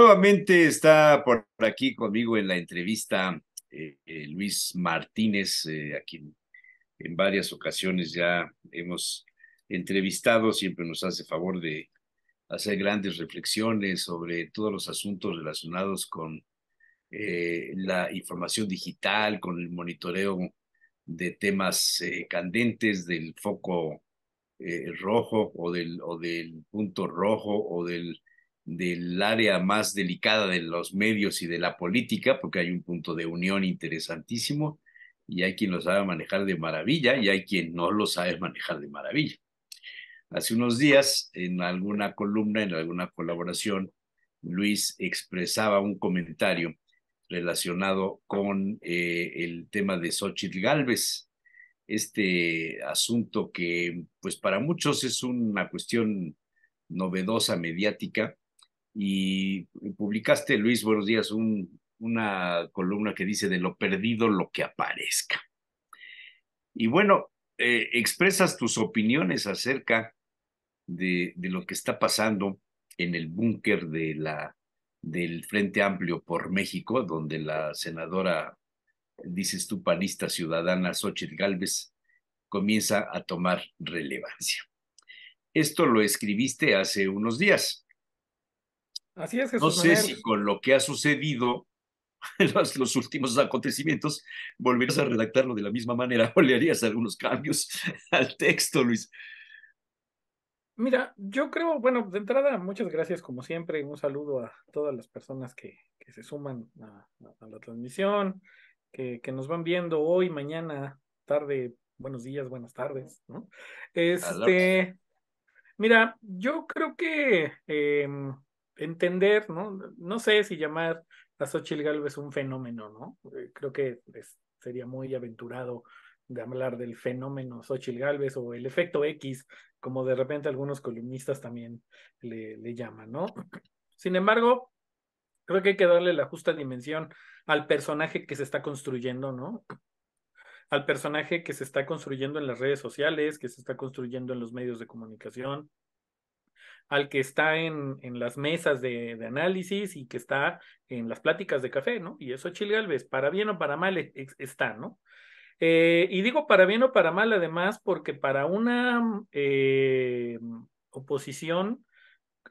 Nuevamente está por aquí conmigo en la entrevista eh, eh, Luis Martínez, eh, a quien en varias ocasiones ya hemos entrevistado, siempre nos hace favor de hacer grandes reflexiones sobre todos los asuntos relacionados con la información digital, con el monitoreo de temas candentes, del foco rojo o del, o del punto rojo o del del área más delicada de los medios y de la política, porque hay un punto de unión interesantísimo y hay quien lo sabe manejar de maravilla y hay quien no lo sabe manejar de maravilla. Hace unos días, en alguna columna, en alguna colaboración, Luis expresaba un comentario relacionado con eh, el tema de Xochitl Galvez, este asunto que, pues para muchos es una cuestión novedosa mediática, y publicaste, Luis, buenos días, una columna que dice de lo perdido lo que aparezca. Y bueno, eh, expresas tus opiniones acerca de, lo que está pasando en el búnker del Frente Amplio por México, donde la senadora, dices tú, panista ciudadana Xochitl Gálvez, comienza a tomar relevancia. Esto lo escribiste hace unos días. Así es, Jesús No sé si con lo que ha sucedido los, últimos acontecimientos volverás a redactarlo de la misma manera o le harías algunos cambios al texto, Luis. Mira, yo creo, bueno, de entrada, muchas gracias como siempre, un saludo a todas las personas que, que se suman a, la transmisión, que, que nos van viendo hoy, mañana, tarde, buenos días, buenas tardes, ¿no? Pues. Este, mira, yo creo que em, entender, ¿no? No sé si llamar a Xochitl Galvez un fenómeno, ¿no? Eh, creo que sería muy aventurado de hablar del fenómeno Xochitl Galvez o el efecto X, como de repente algunos columnistas también le, le llaman, ¿no? Sin embargo, creo que hay que darle la justa dimensión al personaje que se está construyendo, ¿no? Al personaje que se está construyendo en las redes sociales, que se está construyendo en los medios de comunicación, al que está en, las mesas de, análisis y que está en las pláticas de café, ¿no? Y eso Chile Galvez, para bien o para mal, e, está, ¿no? Eh, y digo para bien o para mal, además, porque para una eh, oposición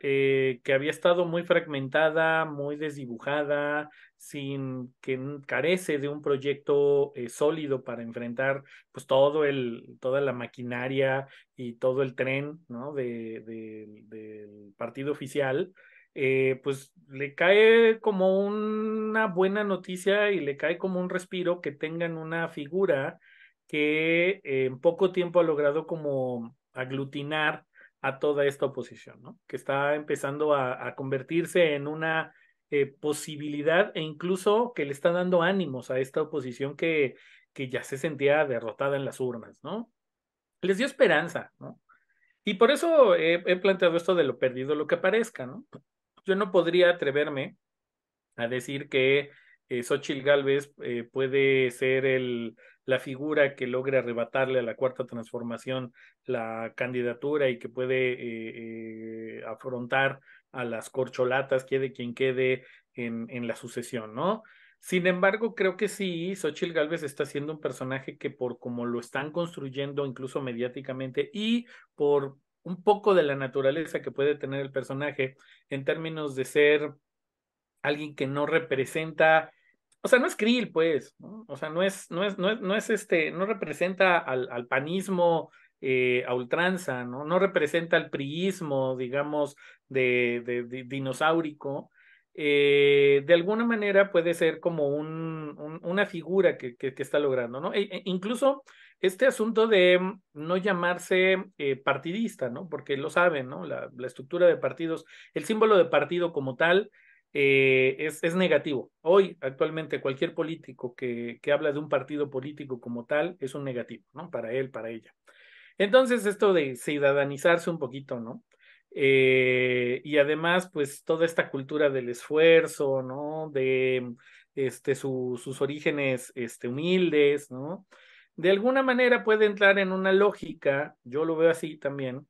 eh, que había estado muy fragmentada, muy desdibujada, sin que carece de un proyecto eh, sólido para enfrentar pues todo el toda la maquinaria y todo el tren del partido oficial eh, pues le cae como una buena noticia y le cae como un respiro que tengan una figura que en poco tiempo ha logrado como aglutinar a toda esta oposición, ¿no? que está empezando a, convertirse en una eh, posibilidad e incluso que le está dando ánimos a esta oposición que, que ya se sentía derrotada en las urnas, ¿no? Les dio esperanza, ¿no? Y por eso he, planteado esto de lo perdido, lo que parezca, ¿no? Yo no podría atreverme a decir que eh, Xochitl Galvez eh, puede ser el la figura que logre arrebatarle a la cuarta transformación la candidatura y que puede eh, eh, afrontar a las corcholatas, quede quien quede en, en la sucesión, ¿no? Sin embargo, creo que sí, Xochitl Gálvez está siendo un personaje que por como lo están construyendo incluso mediáticamente y por un poco de la naturaleza que puede tener el personaje en términos de ser alguien que no representa o sea, no es Krill, pues, ¿no? o sea, no es, no es, no es, no es este, no representa al, al panismo eh, a ultranza, ¿no? No representa al priismo, digamos, de, de, de dinosaurico. Eh, de alguna manera puede ser como un, una figura que, que, está logrando, ¿no? E, e incluso este asunto de mm, no llamarse eh, partidista, ¿no? Porque lo saben, ¿no? La, la estructura de partidos, el símbolo de partido como tal, eh, es, es, negativo. Hoy, actualmente, cualquier político que, que, habla de un partido político como tal es un negativo, ¿no? Para él, para ella. Entonces, esto de ciudadanizarse un poquito, ¿no? Eh, y además, pues, toda esta cultura del esfuerzo, ¿no? De este, sus orígenes este, humildes, ¿no? De alguna manera puede entrar en una lógica, yo lo veo así también,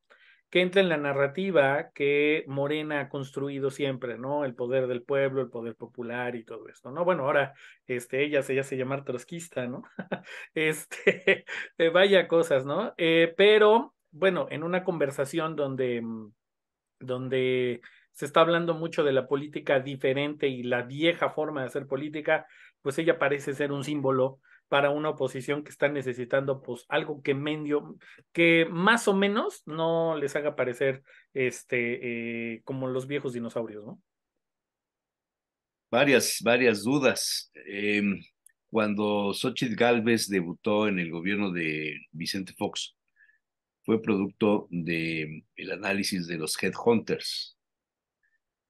que entra en la narrativa que Morena ha construido siempre, ¿no? El poder del pueblo, el poder popular y todo esto, ¿no? Bueno, ahora este, ella se hace llamar trotskista, ¿no? este, eh, vaya cosas, ¿no? Eh, pero, bueno, en una conversación donde, mm, donde se está hablando mucho de la política diferente y la vieja forma de hacer política, pues ella parece ser un símbolo para una oposición que está necesitando pues algo que medio, que más o menos no les haga parecer este, eh, como los viejos dinosaurios, ¿no? Varias, varias dudas. Em, cuando Xochitl Galvez debutó en el gobierno de Vicente Fox, fue producto de el análisis de los headhunters,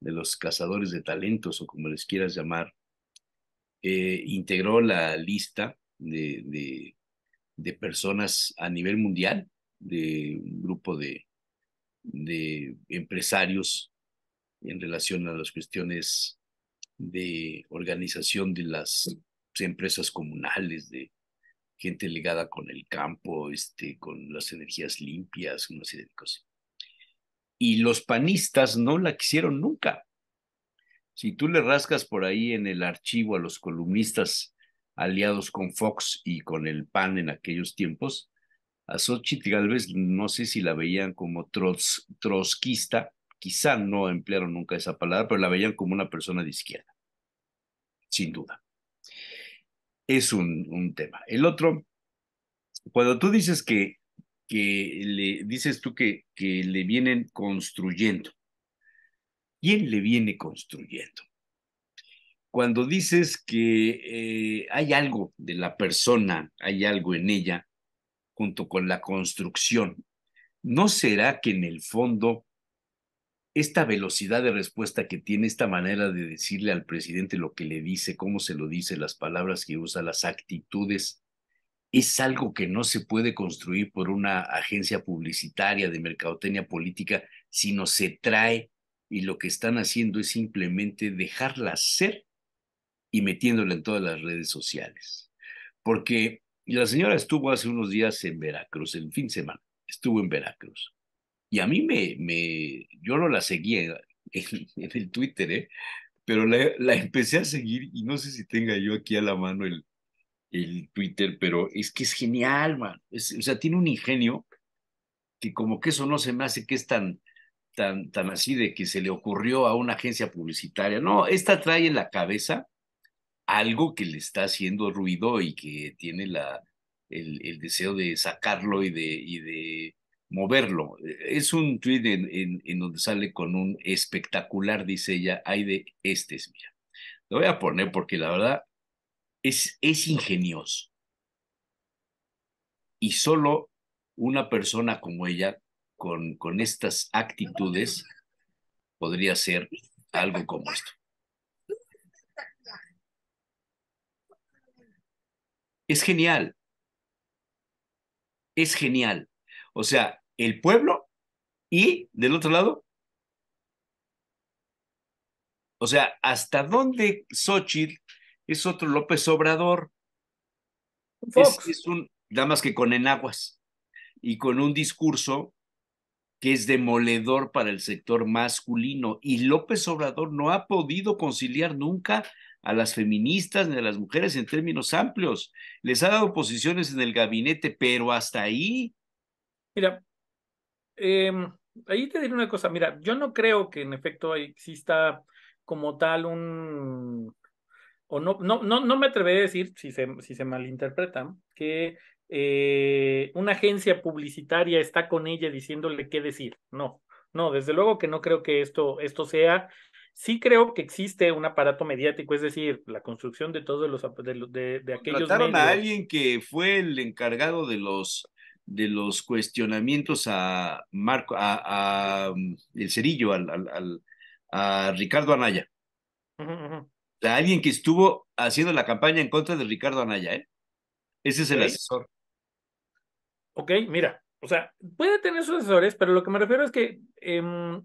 de los cazadores de talentos o como les quieras llamar, eh, integró la lista de, personas a nivel mundial, de un grupo de, de empresarios en relación a las cuestiones de organización de las empresas comunales, de gente ligada con el campo, este, con las energías limpias, una serie cosas. Y los panistas no la quisieron nunca. Si tú le rascas por ahí en el archivo a los columnistas aliados con Fox y con el PAN en aquellos tiempos, a Xochitl Galvez no sé si la veían como trotskista, quizá no emplearon nunca esa palabra, pero la veían como una persona de izquierda, sin duda. Es un, tema. El otro, cuando tú dices que, que le dices tú que, que le vienen construyendo, ¿quién le viene construyendo? cuando dices que eh, hay algo de la persona, hay algo en ella, junto con la construcción, ¿no será que en el fondo esta velocidad de respuesta que tiene, esta manera de decirle al presidente lo que le dice, cómo se lo dice, las palabras que usa, las actitudes, es algo que no se puede construir por una agencia publicitaria de mercadotecnia política, sino se trae y lo que están haciendo es simplemente dejarla ser y metiéndola en todas las redes sociales. Porque la señora estuvo hace unos días en Veracruz, el fin de semana, estuvo en Veracruz. Y a mí me, me yo no la seguía en, el Twitter, ¿eh? pero la, la, empecé a seguir y no sé si tenga yo aquí a la mano el, el Twitter, pero es que es genial, man. o sea, tiene un ingenio que como que eso no se me hace que es tan, tan, tan así de que se le ocurrió a una agencia publicitaria. No, esta trae en la cabeza algo que le está haciendo ruido y que tiene la, el, deseo de sacarlo y de, de moverlo. E, es un tweet en, donde sale con un espectacular, dice ella, hay de este es, mía Lo voy a poner porque la verdad es, es ingenioso. Y solo una persona como ella, con, con estas actitudes, podría hacer algo como esto. es genial. Es genial. O sea, el pueblo y del otro lado. O sea, ¿hasta dónde Xochitl es otro López Obrador? es un, nada más que con enaguas y con un discurso que es demoledor para el sector masculino. Y López Obrador no ha podido conciliar nunca a las feministas ni a las mujeres en términos amplios. Les ha dado posiciones en el gabinete, pero hasta ahí. Mira, em, ahí te diré una cosa. Mira, yo no creo que en efecto exista como tal un o no, no, no, no me atreveré a decir, si se, si se que eh, una agencia publicitaria está con ella diciéndole qué decir. No, no, desde luego que no creo que esto, esto sea. Sí creo que existe un aparato mediático, es decir, la construcción de todos los de, aquellos. Trataron a alguien que fue el encargado de los de los cuestionamientos a Marco, a, mm, el cerillo, al, al, a Ricardo Anaya. A alguien que estuvo haciendo la campaña en contra de Ricardo Anaya, ¿eh? Ese es el asesor ok, mira, o sea, puede tener sus pero lo que me refiero es que em,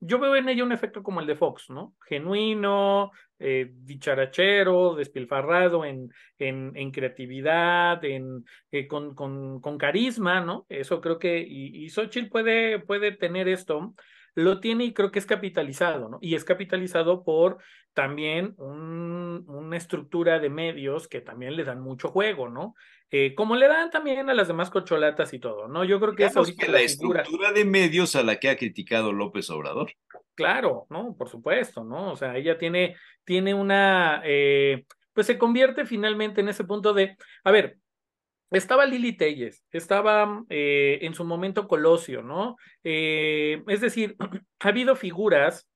yo veo en ella un efecto como el de Fox, ¿no? Genuino, eh, dicharachero, despilfarrado en, en, creatividad, en, eh, con, con, carisma, ¿no? Eso creo que, y, y puede, puede tener esto lo tiene y creo que es capitalizado, ¿no? Y es capitalizado por también un, una estructura de medios que también le dan mucho juego, ¿no? Eh, como le dan también a las demás cocholatas y todo, ¿no? Yo creo que eso es que la, estructura de medios a la que ha criticado López Obrador. Claro, ¿no? Por supuesto, ¿no? O sea, ella tiene, tiene una, eh, pues se convierte finalmente en ese punto de, a ver, estaba Lili Telles, estaba eh, en su momento Colosio, ¿no? Eh, es decir, ha habido figuras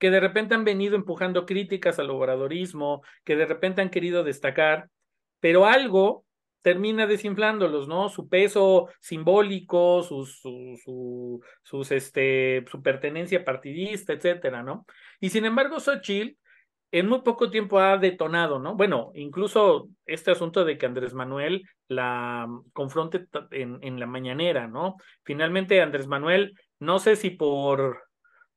que de repente han venido empujando críticas al obradorismo, que de repente han querido destacar, pero algo termina desinflándolos, ¿no? Su peso simbólico, su, su, su, sus, este, su pertenencia partidista, etcétera, ¿no? Y sin embargo, Sochil en muy poco tiempo ha detonado, ¿no? Bueno, incluso este asunto de que Andrés Manuel la mm, confronte en, en la mañanera, ¿no? Finalmente Andrés Manuel, no sé si por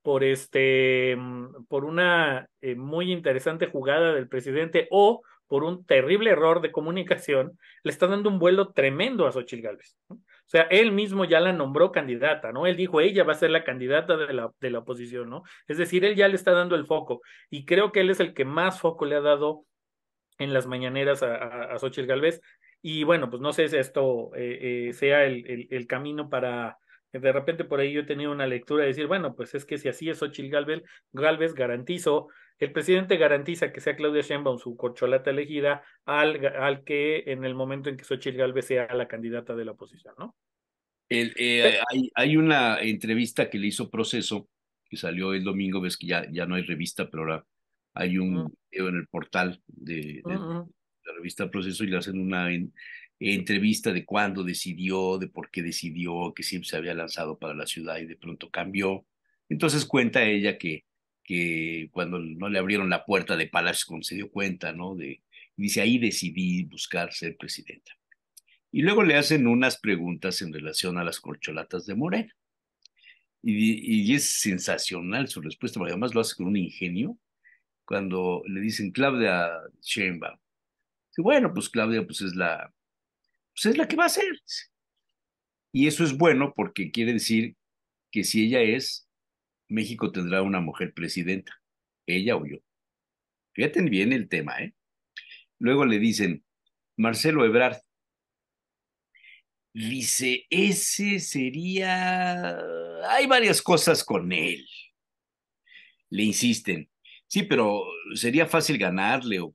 por este mm, por una eh, muy interesante jugada del presidente o por un terrible error de comunicación, le está dando un vuelo tremendo a Xochitl Gálvez. ¿no? O sea, él mismo ya la nombró candidata, ¿no? Él dijo, ella va a ser la candidata de la, de la oposición, ¿no? Es decir, él ya le está dando el foco y creo que él es el que más foco le ha dado en las mañaneras a, a, Galvez. Y bueno, pues no sé si esto eh, eh, sea el, el, el camino para, de repente por ahí yo he tenido una lectura de decir, bueno, pues es que si así es Xochitl Galvez, Galvez garantizo el presidente garantiza que sea Claudia Sheinbaum su corcholata elegida al, al que en el momento en que Xochitl Galvez sea la candidata de la oposición, ¿no? Eh, hay, una entrevista que le hizo Proceso, que salió el domingo, ves que ya, ya no hay revista, pero ahora hay un video en el portal de, la revista Proceso y le hacen una entrevista de cuándo decidió, de por qué decidió, que siempre se había lanzado para la ciudad y de pronto cambió. Entonces cuenta ella que que cuando no le abrieron la puerta de Palacio, cuando se dio cuenta, ¿no? De, dice, ahí decidí buscar ser presidenta. Y luego le hacen unas preguntas en relación a las corcholatas de Morena. Y, es sensacional su respuesta, porque además lo hace con un ingenio. Cuando le dicen Claudia Sheinbaum, dice, bueno, pues Claudia pues es, la, pues es la que va a ser. Y eso es bueno porque quiere decir que si ella es, México tendrá una mujer presidenta, ella o yo. Fíjate bien el tema, ¿eh? Luego le dicen, Marcelo Ebrard. Dice, ese sería... Hay varias cosas con él. Le insisten, sí, pero sería fácil ganarle. O...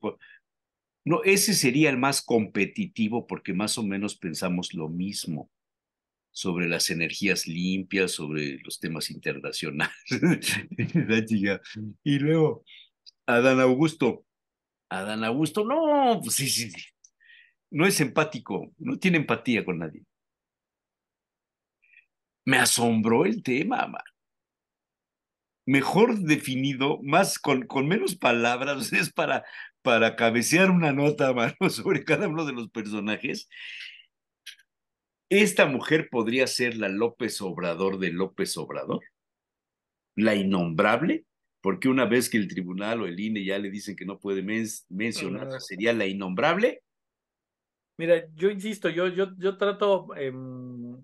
No, ese sería el más competitivo porque más o menos pensamos lo mismo sobre las energías limpias, sobre los temas internacionales. Y luego, Adán Augusto. Adán Augusto, no, pues sí, sí, No es empático, no tiene empatía con nadie. Me asombró el tema, Mejor definido, más con, con menos palabras, es para, para cabecear una nota, mano, sobre cada uno de los personajes. ¿Esta mujer podría ser la López Obrador de López Obrador? ¿La innombrable? Porque una vez que el tribunal o el INE ya le dicen que no puede mencionar, ¿sería la innombrable? Mira, yo insisto, yo, yo, yo trato em,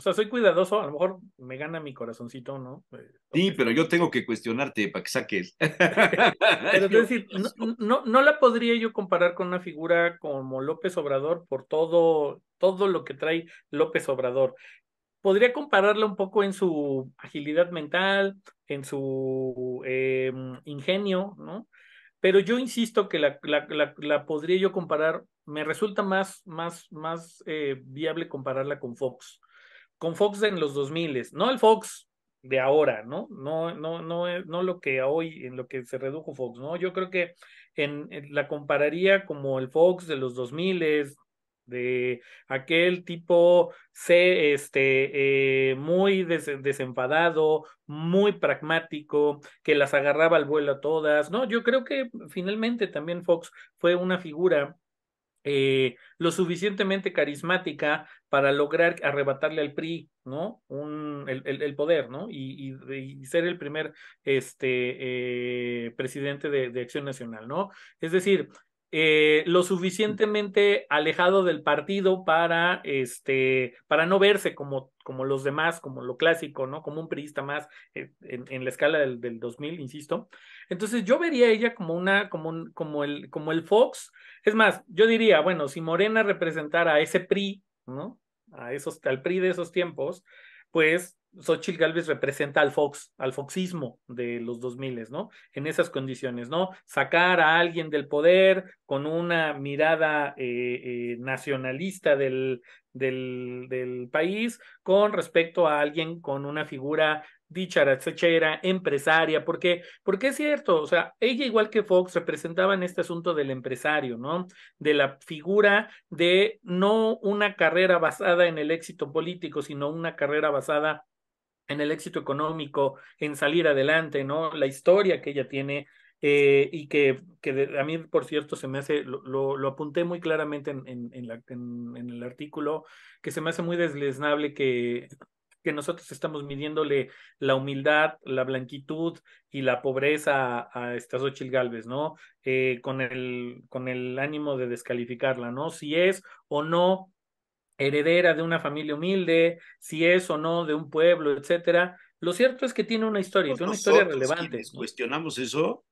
o sea, soy cuidadoso, a lo mejor me gana mi corazoncito, ¿no? Eh, sí, pero yo tengo que cuestionarte para que saques. pero es decir, no, no, la podría yo comparar con una figura como López Obrador por todo, todo lo que trae López Obrador. Podría compararla un poco en su agilidad mental, en su em, ingenio, ¿no? Pero yo insisto que la, la, la, la, podría yo comparar, me resulta más, más, más eh, viable compararla con Fox con Fox en los 2000, no el Fox de ahora, ¿no? No, no, no, no lo que hoy, en lo que se redujo Fox, ¿no? Yo creo que en, la compararía como el Fox de los 2000, de aquel tipo este, eh, muy desenfadado, muy pragmático, que las agarraba al vuelo a todas, ¿no? Yo creo que finalmente también Fox fue una figura eh, lo suficientemente carismática para lograr arrebatarle al PRI, ¿no? Un, el, poder, ¿no? Y, ser el primer este, eh, presidente de, de, Acción Nacional, ¿no? Es decir, eh, lo suficientemente alejado del partido para, este, para no verse como, como los demás, como lo clásico, ¿no? Como un priista más eh, en, la escala del, del 2000, insisto. Entonces yo vería a ella como una, como, como, el, como el Fox. Es más, yo diría, bueno, si Morena representara a ese PRI, ¿no? A esos, al PRI de esos tiempos, pues Xochitl Galvez representa al Fox, al foxismo de los 2000, ¿no? En esas condiciones, ¿no? Sacar a alguien del poder con una mirada eh, eh, nacionalista del, del, del, país con respecto a alguien con una figura sechera empresaria, porque, porque es cierto, o sea, ella igual que Fox en este asunto del empresario, ¿no? De la figura de no una carrera basada en el éxito político, sino una carrera basada en el éxito económico, en salir adelante, ¿no? La historia que ella tiene eh, y que, que a mí, por cierto, se me hace, lo, lo, apunté muy claramente en, en, el artículo, que se me hace muy deslesnable que que nosotros estamos midiéndole la humildad, la blanquitud y la pobreza a, estas esta ¿no? Eh, con, el, con el ánimo de descalificarla, ¿no? Si es o no heredera de una familia humilde, si es o no de un pueblo, etcétera. Lo cierto es que tiene una historia, tiene una historia relevante. ¿Cuestionamos eso?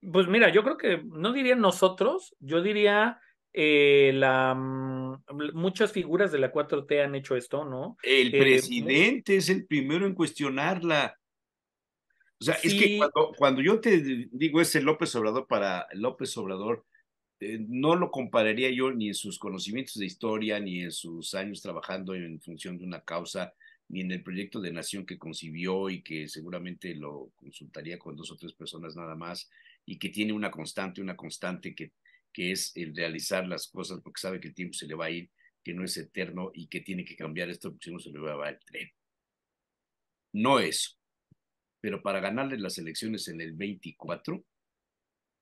Pues mira, yo creo que no diría nosotros, yo diría eh, la, mm, muchas figuras de la 4T han hecho esto, ¿no? El eh, presidente es el primero en cuestionarla. O sea, es que cuando, cuando, yo te digo ese López Obrador para López Obrador, eh, no lo compararía yo ni en sus conocimientos de historia, ni en sus años trabajando en función de una causa, ni en el proyecto de nación que concibió y que seguramente lo consultaría con dos o tres personas nada más, y que tiene una constante, una constante que que es el realizar las cosas porque sabe que el tiempo se le va a ir, que no es eterno y que tiene que cambiar esto porque si no se le va a el tren. No es. Pero para ganarle las elecciones en el 24,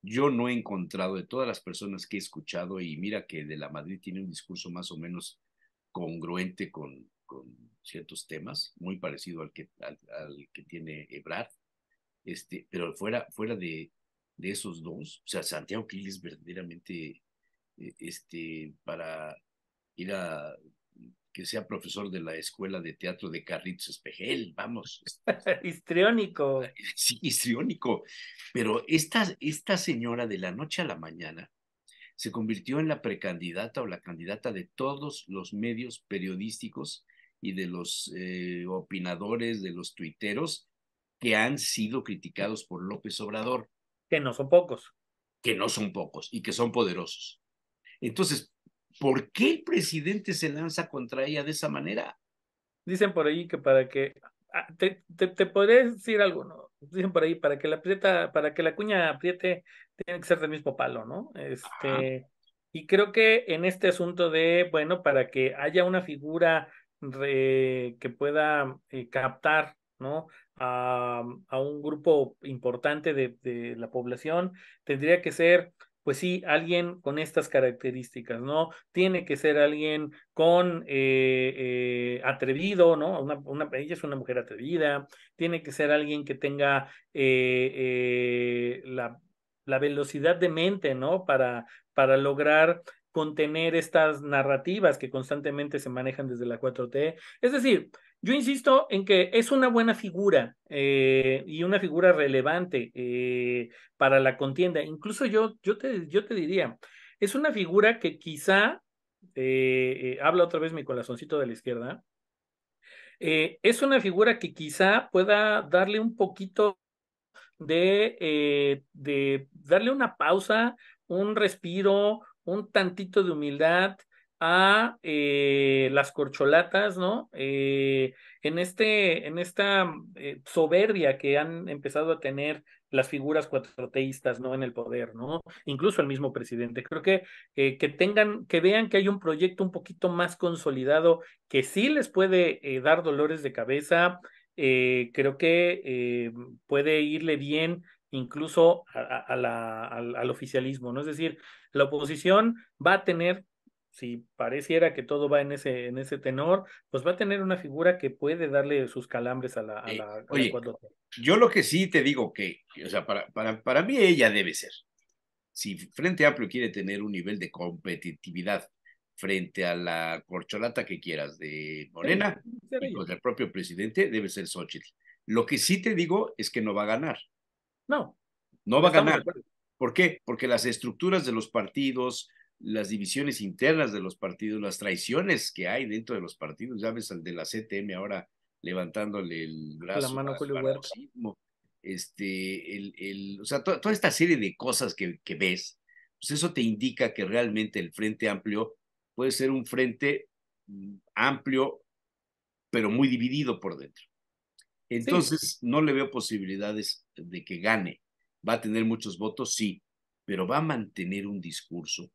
yo no he encontrado de todas las personas que he escuchado, y mira que de la Madrid tiene un discurso más o menos congruente con, ciertos temas, muy parecido al que, al, que tiene Ebrard, este, pero fuera, fuera de, de esos dos. O sea, Santiago Krill verdaderamente eh, este, para ir a que sea profesor de la Escuela de Teatro de Carritos Espejel, vamos. histriónico. Sí, histriónico. Pero esta, esta señora de la noche a la mañana se convirtió en la precandidata o la candidata de todos los medios periodísticos y de los eh, opinadores, de los tuiteros que han sido criticados por López Obrador. Que no son pocos. Que no son pocos y que son poderosos. Entonces, ¿por qué el presidente se lanza contra ella de esa manera? Dicen por ahí que para que... Ah, te, te, podría decir algo, ¿no? Dicen por ahí, para que la aprieta, para que la cuña apriete, tiene que ser del mismo palo, ¿no? Este, y creo que en este asunto de, bueno, para que haya una figura que pueda eh, captar, ¿no? Um, a, un grupo importante de, la población, tendría que ser, pues sí, alguien con estas características, ¿no? Tiene que ser alguien con eh, eh atrevido, ¿no? Una, ella es una mujer atrevida, tiene que ser alguien que tenga eh, eh, la, la velocidad de mente, ¿no? Para, para lograr contener estas narrativas que constantemente se manejan desde la 4T. Es decir, yo insisto en que es una buena figura eh, y una figura relevante eh, para la contienda. Incluso yo, yo, te, yo te diría, es una figura que quizá, eh, habla otra vez mi corazoncito de la izquierda, es una figura que quizá pueda darle un poquito de, de darle una pausa, un respiro, un tantito de humildad, a eh, las corcholatas, ¿no? Eh, en, este, en esta mm, eh, soberbia que han empezado a tener las figuras cuatroteístas, ¿no? En el poder, ¿no? Incluso el mismo presidente. Creo que que tengan, que vean que hay un proyecto un poquito más consolidado que sí les puede dar dolores de cabeza. creo que puede irle bien incluso al, al oficialismo, ¿no? Es decir, la oposición va a tener si pareciera que todo va en ese, en ese tenor, pues va a tener una figura que puede darle sus calambres a la, a eh, oye, Yo lo que sí te digo que, o sea, para, para, para mí ella debe ser. Si Frente Amplio quiere tener un nivel de competitividad frente a la corcholata que quieras de Morena propio presidente, debe ser Xochitl. Lo que sí te digo es que no va a ganar. No. No va a ganar. ¿Por qué? Porque las estructuras de los partidos, las divisiones internas de los partidos, las traiciones que hay dentro de los partidos, ya ves al de la CTM ahora levantándole el brazo. Este, el, o sea, toda esta serie de cosas que, ves, pues eso te indica que realmente el Frente Amplio puede ser un frente mm, amplio, pero muy dividido por dentro. Entonces, no le veo posibilidades de que gane. ¿Va a tener muchos votos? Sí, pero va a mantener un discurso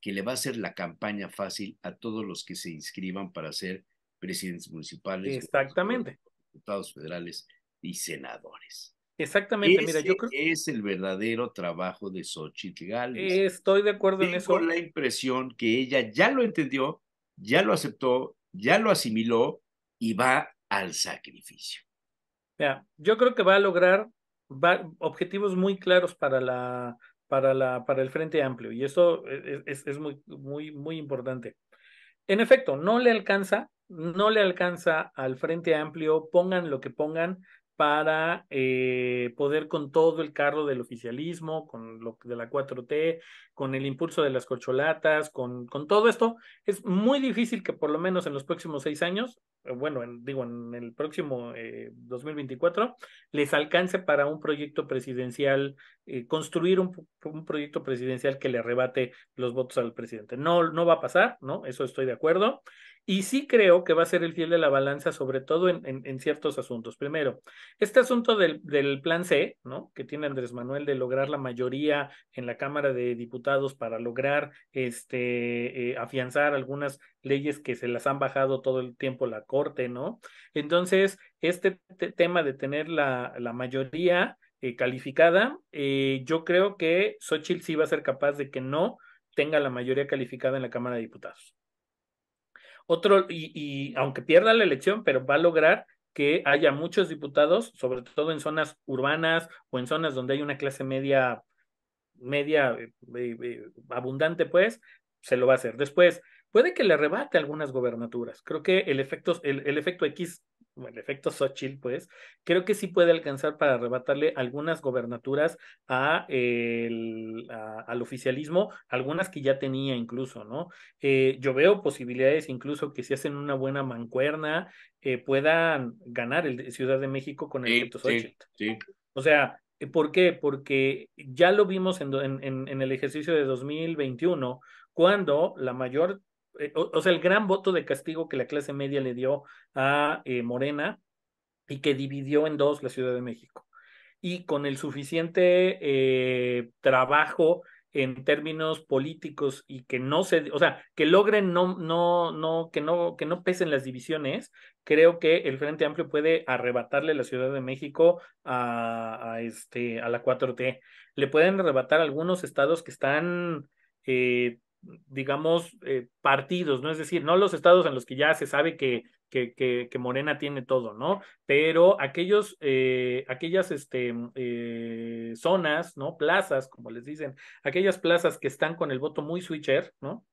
que le va a hacer la campaña fácil a todos los que se inscriban para ser presidentes municipales, Exactamente. diputados federales y senadores. Exactamente, mira, yo creo que es el verdadero trabajo de Xochitl Gales. Estoy de acuerdo en eso. Con la impresión que ella ya lo entendió, ya lo aceptó, ya lo asimiló y va al sacrificio. Mira, yo creo que va a lograr objetivos muy claros para la para, la, para el Frente Amplio. Y eso e, e, es, es muy, muy, muy importante. En efecto, no le alcanza, no le alcanza al Frente Amplio, pongan lo que pongan, para eh, poder con todo el carro del oficialismo, con lo de la 4T, con el impulso de las corcholatas, con, con todo esto, es muy difícil que por lo menos en los próximos seis años, eh, bueno, digo, en el próximo 2024, eh, les alcance para un proyecto presidencial, eh, construir un, un, proyecto presidencial que le arrebate los votos al presidente. No, no va a pasar, ¿no? Eso estoy de acuerdo. Y sí creo que va a ser el fiel de la balanza, sobre todo en, ciertos asuntos. Primero, este asunto del, plan C, ¿no? Que tiene Andrés Manuel de lograr la mayoría en la Cámara de Diputados para lograr este eh, afianzar algunas leyes que se las han bajado todo el tiempo la Corte, ¿no? Entonces, este tema de tener la, mayoría eh, calificada, eh, yo creo que Xochitl sí va a ser capaz de que no tenga la mayoría calificada en la Cámara de Diputados. Otro, y, y aunque pierda la elección, pero va a lograr que haya muchos diputados, sobre todo en zonas urbanas o en zonas donde hay una clase media, media eh, eh, eh, abundante, pues, se lo va a hacer. Después, puede que le rebate algunas gobernaturas. Creo que el efecto, el, el efecto X el efecto Xochitl, pues, creo que sí puede alcanzar para arrebatarle algunas gobernaturas a el, al oficialismo, algunas que ya tenía incluso, ¿no? Eh, yo veo posibilidades incluso que si hacen una buena mancuerna eh, puedan ganar el Ciudad de México con el sí, efecto O sea, eh, ¿por qué? Porque ya lo vimos en, en el ejercicio de 2021 cuando la mayor eh, o, sea, el gran voto de castigo que la clase media le dio a eh, Morena y que dividió en dos la Ciudad de México. Y con el suficiente eh, trabajo en términos políticos y que no se, o sea, que logren no, no, no, que no, que no pesen las divisiones, creo que el Frente Amplio puede arrebatarle la Ciudad de México a, este, a la 4T. Le pueden arrebatar algunos estados que están eh, digamos, eh, partidos, ¿no? Es decir, no los estados en los que ya se sabe que, que, que, Morena tiene todo, ¿no? Pero aquellos, eh, aquellas este, mm, eh, zonas, ¿no? Plazas, como les dicen, aquellas plazas que están con el voto muy switcher, ¿no?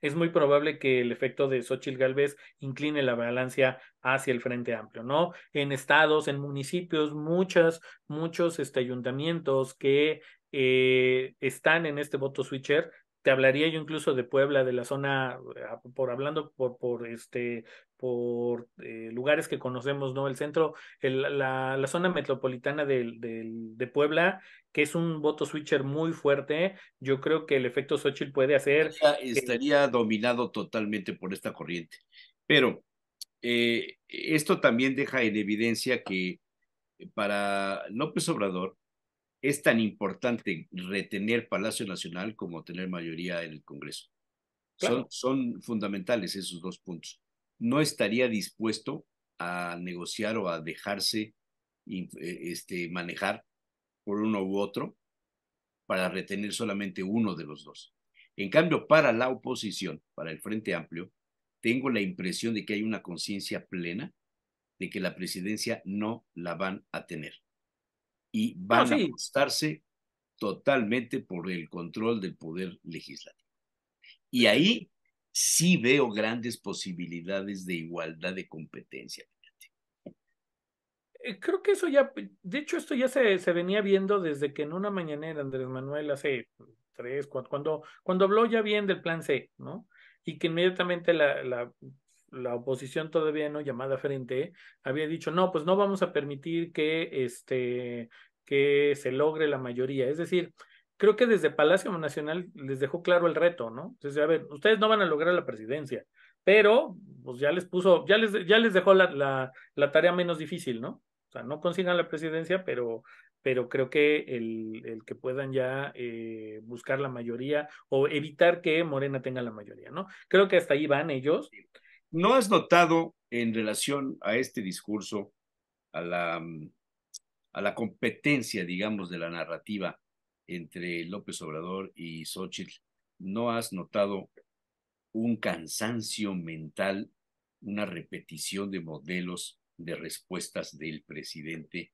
es muy probable que el efecto de Xochitl Galvez incline la balanza hacia el Frente Amplio, ¿no? En estados, en municipios, muchas, muchos este, ayuntamientos que eh, están en este voto switcher te hablaría yo incluso de Puebla, de la zona, eh, por hablando por, por este, por eh, lugares que conocemos, ¿no? El centro, la, zona metropolitana de, de, Puebla, que es un voto switcher muy fuerte, yo creo que el efecto Xochitl puede hacer. Estaría, dominado totalmente por esta corriente. Pero eh, esto también deja en evidencia que para López Obrador, es tan importante retener Palacio Nacional como tener mayoría en el Congreso. Son, son fundamentales esos dos puntos. No estaría dispuesto a negociar o a dejarse eh, este, manejar por uno u otro para retener solamente uno de los dos. En cambio, para la oposición, para el Frente Amplio, tengo la impresión de que hay una conciencia plena de que la presidencia no la van a tener y van a apostarse totalmente por el control del poder legislativo. Y ahí sí veo grandes posibilidades de igualdad de competencia. Eh, creo que eso ya, de hecho esto ya se, se venía viendo desde que en una mañanera Andrés Manuel hace tres, cuando, cuando habló ya bien del plan C, ¿no? Y que inmediatamente la la oposición todavía no llamada Frente había dicho, no, pues no vamos a permitir que, este, que se logre la mayoría. Es decir, creo que desde Palacio Nacional les dejó claro el reto, ¿no? Entonces, a ver, ustedes no van a lograr la presidencia, pero pues ya les puso, ya les, ya les dejó la, la, la tarea menos difícil, ¿no? O sea, no consigan la presidencia, pero, pero creo que el, el que puedan ya eh, buscar la mayoría o evitar que Morena tenga la mayoría, ¿no? Creo que hasta ahí van ellos. ¿No has notado en relación a este discurso, a la, a la competencia, digamos, de la narrativa entre López Obrador y Xochitl, ¿no has notado un cansancio mental, una repetición de modelos de respuestas del presidente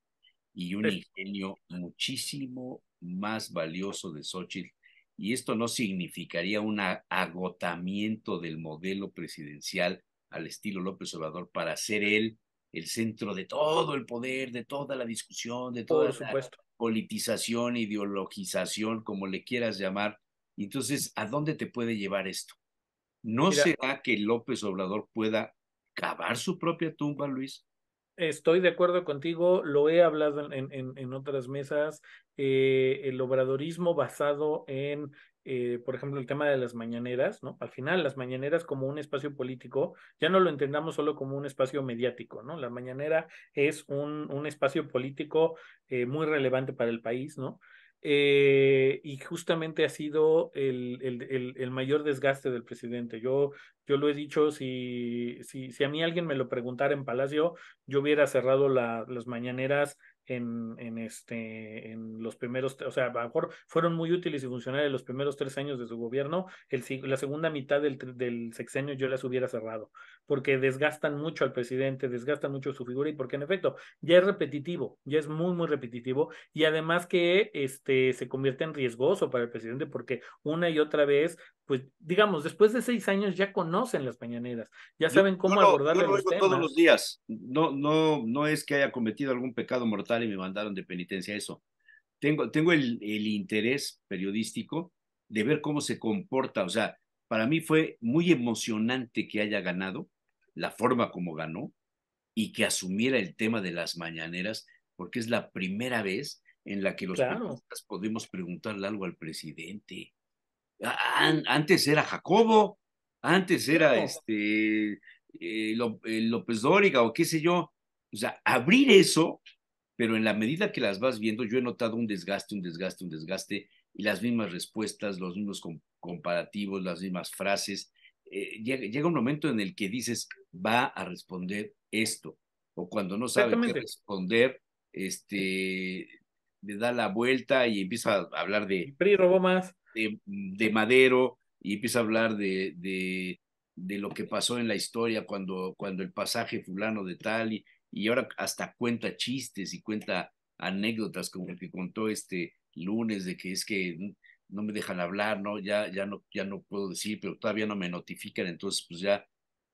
y un ingenio muchísimo más valioso de Xochitl. Y esto no significaría un agotamiento del modelo presidencial al estilo López Obrador para ser él el centro de todo el poder, de toda la discusión, de toda la politización, ideologización, como le quieras llamar. Entonces, ¿a dónde te puede llevar esto? ¿No será que López Obrador pueda cavar su propia tumba, Luis? Estoy de acuerdo contigo, lo he hablado en, en, en otras mesas, eh, el obradorismo basado en, eh, por ejemplo, el tema de las mañaneras, ¿no? Al final, las mañaneras como un espacio político, ya no lo entendamos solo como un espacio mediático, ¿no? La mañanera es un, un espacio político eh, muy relevante para el país, ¿no? Eh, y justamente ha sido el, mayor desgaste del presidente. Yo, yo lo he dicho, si, si, a mí alguien me lo preguntara en Palacio, yo hubiera cerrado las mañaneras en, en, este, en los primeros, o sea, a lo mejor fueron muy útiles y funcionales los primeros tres años de su gobierno, el, la segunda mitad del, del sexenio yo las hubiera cerrado, porque desgastan mucho al presidente, desgastan mucho su figura y porque en efecto ya es repetitivo, ya es muy, muy repetitivo y además que este, se convierte en riesgoso para el presidente porque una y otra vez pues digamos, después de seis años ya conocen las mañaneras, ya saben cómo abordar todos los días. No, no, no es que haya cometido algún pecado mortal y me mandaron de penitencia eso. Tengo, tengo el, interés periodístico de ver cómo se comporta. O sea, para mí fue muy emocionante que haya ganado, la forma como ganó, y que asumiera el tema de las mañaneras, porque es la primera vez en la que los periodistas podemos preguntarle algo al presidente antes era Jacobo, antes era este eh, eh, López Dóriga o qué sé yo. O sea, abrir eso, pero en la medida que las vas viendo, yo he notado un desgaste, un desgaste, un desgaste, y las mismas respuestas, los mismos comparativos, las mismas frases. Eh, llega, un momento en el que dices, va a responder esto, o cuando no sabe qué responder, este, le da la vuelta y empieza a hablar de... PRI robó más de, de Madero y empieza a hablar de, de, de, lo que pasó en la historia cuando, cuando el pasaje fulano de tal y, ahora hasta cuenta chistes y cuenta anécdotas como el que contó este lunes de que es que no me dejan hablar, no, ya, ya no, ya no puedo decir, pero todavía no me notifican, entonces pues ya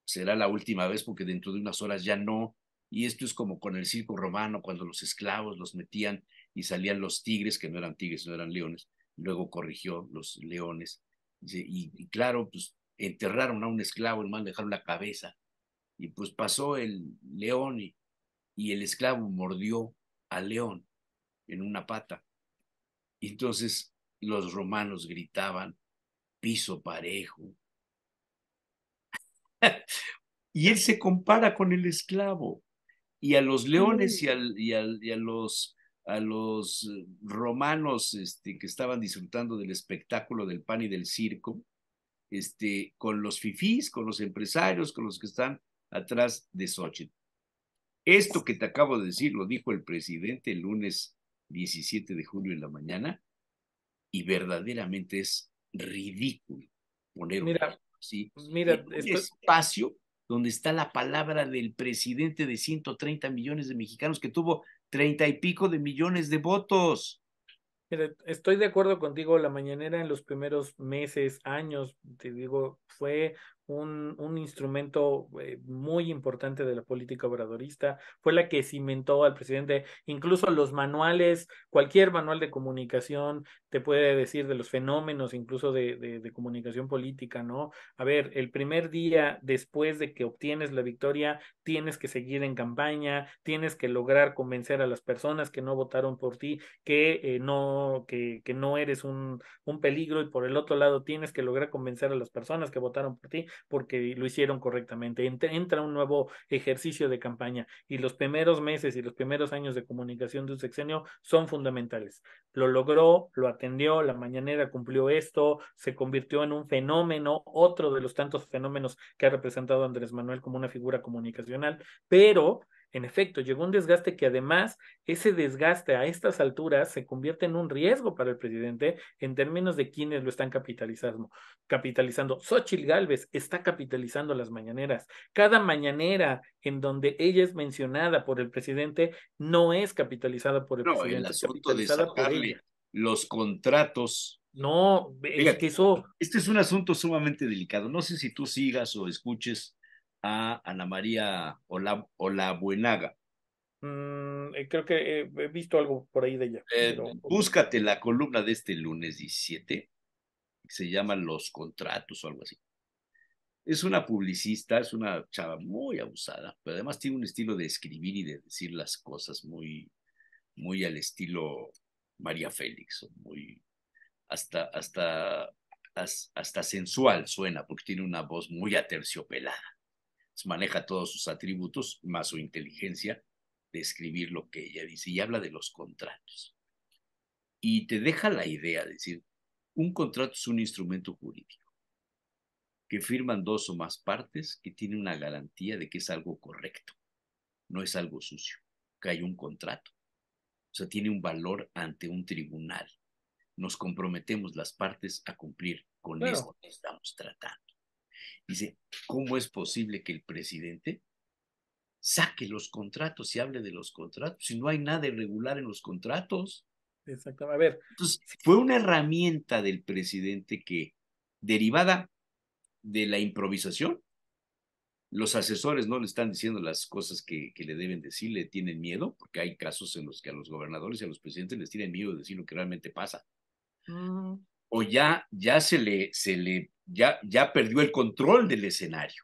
será la última vez porque dentro de unas horas ya no. Y esto es como con el circo romano, cuando los esclavos los metían y salían los tigres, que no eran tigres, no eran leones, luego corrigió los leones. Y, claro, pues enterraron a un esclavo, el mal dejaron la cabeza. Y pues pasó el león y, el esclavo mordió al león en una pata. Y entonces los romanos gritaban, piso parejo. y él se compara con el esclavo. Y a los leones y a los a los eh, romanos este, que estaban disfrutando del espectáculo del pan y del circo, este, con los fifís, con los empresarios, con los que están atrás de Xochitl. Esto que te acabo de decir lo dijo el presidente el lunes 17 de julio en la mañana y verdaderamente es ridículo poner mira, pues un, ¿sí? mira, espacio donde está la palabra del presidente de 130 millones de mexicanos que tuvo Treinta y pico de millones de votos. Estoy de acuerdo contigo, la mañanera en los primeros meses, años, te digo, fue un, instrumento eh, muy importante de la política obradorista, fue la que cimentó al presidente, incluso los manuales, cualquier manual de comunicación te puede decir de los fenómenos, incluso de, comunicación política, ¿no? A ver, el primer día después de que obtienes la victoria, tienes que seguir en campaña, tienes que lograr convencer a las personas que no votaron por ti, que eh, no, que, no eres un peligro, y por el otro lado tienes que lograr convencer a las personas que votaron por ti porque lo hicieron correctamente. Entra un nuevo ejercicio de campaña y los primeros meses y los primeros años de comunicación de un sexenio son fundamentales. Lo logró, lo atendió, la mañanera cumplió esto, se convirtió en un fenómeno, otro de los tantos fenómenos que ha representado Andrés Manuel como una figura comunicacional, pero en efecto, llegó un desgaste que además ese desgaste a estas alturas se convierte en un riesgo para el presidente en términos de quienes lo están capitalizando. capitalizando. Xochitl Galvez está capitalizando las mañaneras. Cada mañanera en donde ella es mencionada por el presidente no es capitalizada por el no, presidente. El asunto de por los contratos no, es que eso. Este es un asunto sumamente delicado. No sé si tú sigas o escuches a Ana María hola Olabuenaga. Mm, eh, creo que eh, he visto algo por ahí de ella. Eh, búscate la columna de este lunes 17, se llama Los Contratos o algo así. Es una publicista, es una chava muy abusada, pero además tiene un estilo de escribir y de decir las cosas muy, muy al estilo María Félix, muy hasta, hasta, hasta sensual suena, porque tiene una voz muy aterciopelada. Pues, maneja todos sus atributos más su inteligencia de escribir lo que ella dice y habla de los contratos. Y te deja la idea, de decir, un contrato es un instrumento jurídico que firman dos o más partes que tiene una garantía de que es algo correcto, no es algo sucio, que hay un contrato. O sea, tiene un valor ante un tribunal. Nos comprometemos las partes a cumplir con esto que estamos tratando. Dice, ¿cómo es posible que el presidente saque los contratos y hable de los contratos si no hay nada irregular en los contratos? Exactamente. A ver. Entonces, fue una herramienta del presidente que, derivada de la improvisación, los asesores no le están diciendo las cosas que, que, le deben decir, le tienen miedo, porque hay casos en los que a los gobernadores y a los presidentes les tienen miedo de decir lo que realmente pasa. Mm. O ya, ya se, le, se le ya, ya perdió el control del escenario.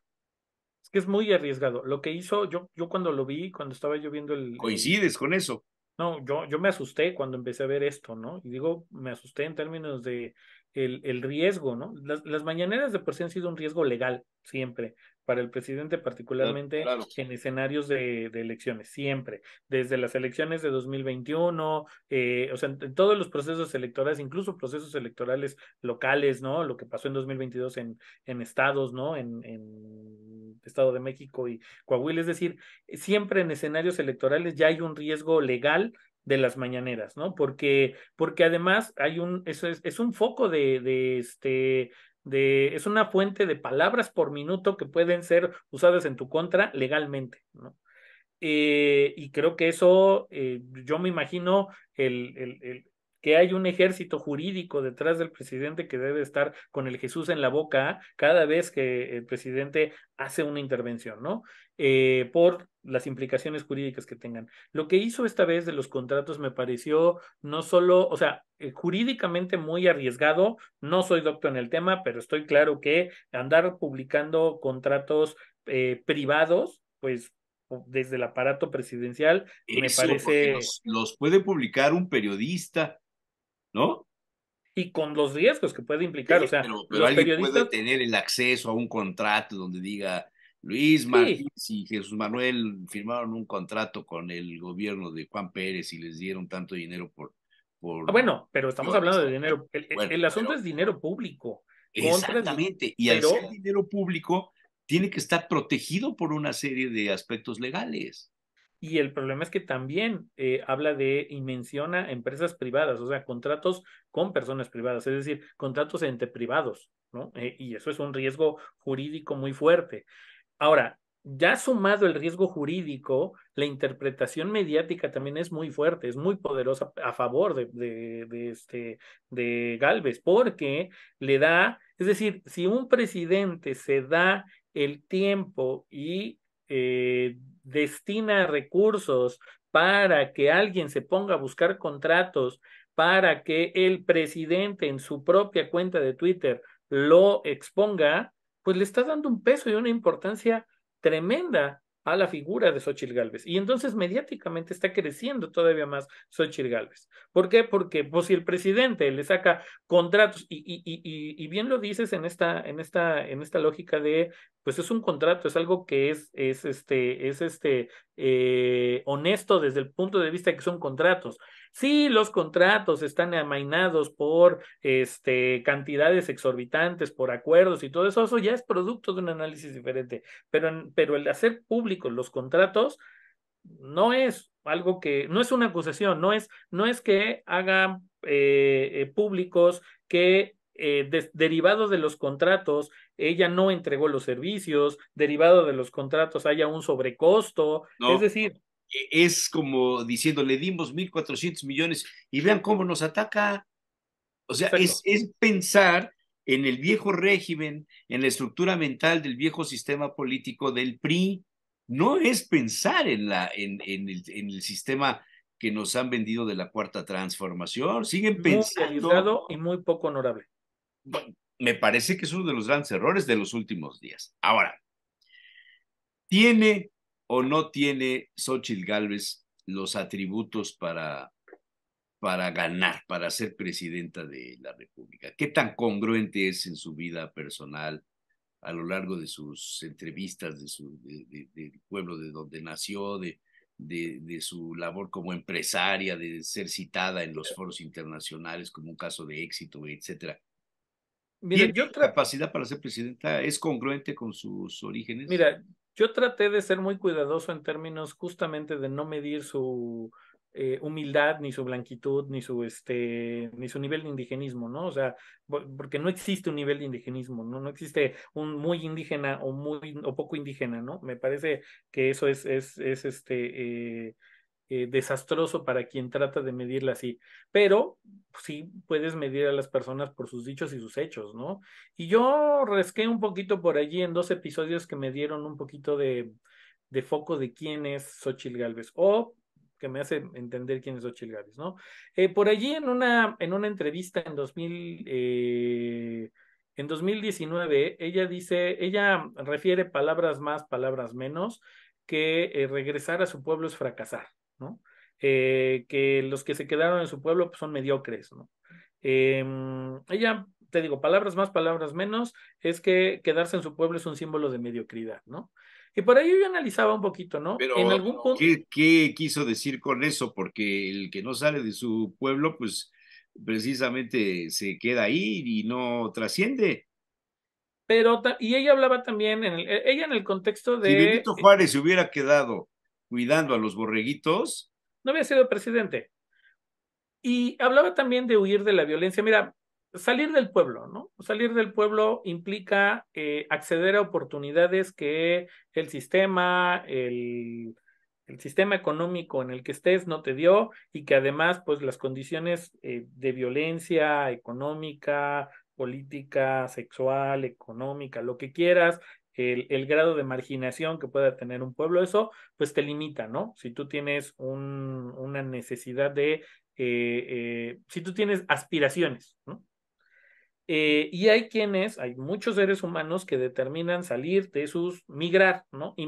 Es que es muy arriesgado. Lo que hizo, yo, yo cuando lo vi, cuando estaba yo viendo el... Coincides con eso. No, yo, yo me asusté cuando empecé a ver esto, ¿no? Y digo, me asusté en términos de el, el riesgo, ¿no? Las, las mañaneras de por sí han sido un riesgo legal, siempre para el presidente, particularmente en escenarios de, elecciones, siempre, desde las elecciones de 2021, eh, o sea, en, todos los procesos electorales, incluso procesos electorales locales, ¿no? Lo que pasó en 2022 en, en estados, ¿no? En, en Estado de México y Coahuila, es decir, siempre en escenarios electorales ya hay un riesgo legal de las mañaneras, ¿no? Porque, porque además hay un, eso es, es un foco de, de este, de, es una fuente de palabras por minuto que pueden ser usadas en tu contra legalmente, ¿no? Eh, y creo que eso, eh, yo me imagino el, el, que hay un ejército jurídico detrás del presidente que debe estar con el Jesús en la boca cada vez que el presidente hace una intervención, ¿no? Eh, por las implicaciones jurídicas que tengan. Lo que hizo esta vez de los contratos me pareció no solo, o sea, eh, jurídicamente muy arriesgado, no soy doctor en el tema, pero estoy claro que andar publicando contratos eh, privados, pues desde el aparato presidencial, me parece... los, puede publicar un periodista, ¿no? Y con los riesgos que puede implicar, o sea, pero, alguien puede tener el acceso a un contrato donde diga Luis Martínez y Jesús Manuel firmaron un contrato con el gobierno de Juan Pérez y les dieron tanto dinero por... Ah, bueno, pero estamos hablando de dinero. El, asunto es dinero público. Exactamente, y al ser dinero público tiene que estar protegido por una serie de aspectos legales. Y el problema es que también eh, habla de y menciona empresas privadas, o sea, contratos con personas privadas, es decir, contratos entre privados, ¿no? Eh, y eso es un riesgo jurídico muy fuerte. Ahora, ya sumado el riesgo jurídico, la interpretación mediática también es muy fuerte, es muy poderosa a favor de, de, de, este, de Galvez, porque le da, es decir, si un presidente se da el tiempo y eh, destina recursos para que alguien se ponga a buscar contratos, para que el presidente en su propia cuenta de Twitter lo exponga, pues le está dando un peso y una importancia tremenda a la figura de Xochitl Galvez. Y entonces mediáticamente está creciendo todavía más Xochitl Galvez. ¿Por qué? Porque pues, si el presidente le saca contratos, y, y, y, y bien lo dices en esta, en esta, en esta lógica de pues es un contrato, es algo que es, es este, es este eh, honesto desde el punto de vista de que son contratos. Sí, los contratos están amainados por este, cantidades exorbitantes, por acuerdos y todo eso, eso ya es producto de un análisis diferente, pero, pero el hacer públicos los contratos no es algo que, no es una acusación, no es, no es que haga eh, eh, públicos que eh, derivados de los contratos, ella no entregó los servicios, derivado de los contratos haya un sobrecosto, es decir, e-, es como diciendo, le dimos 1.400 millones y vean cómo nos ataca. O sea, es, pensar en el viejo régimen, en la estructura mental del viejo sistema político del PRI. No es pensar en, la, en, el, en el, sistema que nos han vendido de la cuarta transformación. Siguen pensando. Muy y muy poco honorable. me parece que es uno de los grandes errores de los últimos días. Ahora, tiene o no tiene Xochitl Gálvez los atributos para, para ganar, para ser presidenta de la República? ¿Qué tan congruente es en su vida personal a lo largo de sus entrevistas, de su, del pueblo de donde nació, de, su labor como empresaria, de ser citada en los foros internacionales como un caso de éxito, etcétera. Mira, otra capacidad para ser presidenta es congruente con sus orígenes? Mira, yo traté de ser muy cuidadoso en términos justamente de no medir su eh, humildad, ni su blanquitud, ni su, este, ni su nivel de indigenismo, ¿no? O sea, porque no existe un nivel de indigenismo, ¿no? No existe un muy indígena o muy o poco indígena, ¿no? Me parece que eso es, es, es este. Eh, eh, desastroso para quien trata de medirla así, pero pues, sí puedes medir a las personas por sus dichos y sus hechos, ¿no? Y yo resqué un poquito por allí en dos episodios que me dieron un poquito de, de foco de quién es Xochitl Galvez o que me hace entender quién es Xochitl Galvez, ¿no? Eh, por allí en una, en una entrevista en 2000... Eh, en 2019, ella dice, ella refiere palabras más, palabras menos, que eh, regresar a su pueblo es fracasar, eh, que los que se quedaron en su pueblo pues, son mediocres, ella, em, te digo, palabras más, palabras menos, es que quedarse en su pueblo es un símbolo de mediocridad, ¿no? Y por ahí yo analizaba un poquito, ¿no? Pero, ¿qué, quiso decir con eso? Porque el que no sale de su pueblo, pues precisamente se queda ahí y no trasciende. Pero, y ella hablaba también, e, ella en el contexto de... Si Benito Juárez se hubiera quedado cuidando a los borreguitos. No había sido presidente. Y hablaba también de huir de la violencia. Mira, salir del pueblo, ¿no? Salir del pueblo implica eh, acceder a oportunidades que el sistema, el, sistema económico en el que estés no te dio y que además, pues, las condiciones eh, de violencia económica, política, sexual, económica, lo que quieras, el, grado de marginación que pueda tener un pueblo, eso pues te limita, ¿no? Si tú tienes un, una necesidad de, eh, eh, si tú tienes aspiraciones, ¿no? Eh, y hay quienes, hay muchos seres humanos que determinan salir de sus, migrar, ¿no? Y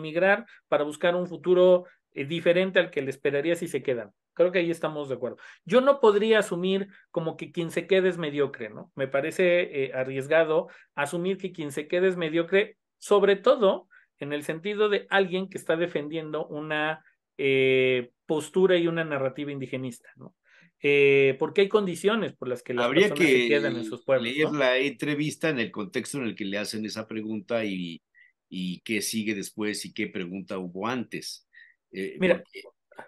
para buscar un futuro diferente al que le esperaría si se quedan. Creo que ahí estamos de acuerdo. Yo no podría asumir como que quien se quede es mediocre, ¿no? Me parece arriesgado asumir que quien se quede es mediocre sobre todo en el sentido de alguien que está defendiendo una eh, postura y una narrativa indigenista, ¿no? Eh, porque hay condiciones por las que las personas que se quedan en sus pueblos. Leer la entrevista en el contexto en el que le hacen esa pregunta y, y qué sigue después y qué pregunta hubo antes. Eh, Mira,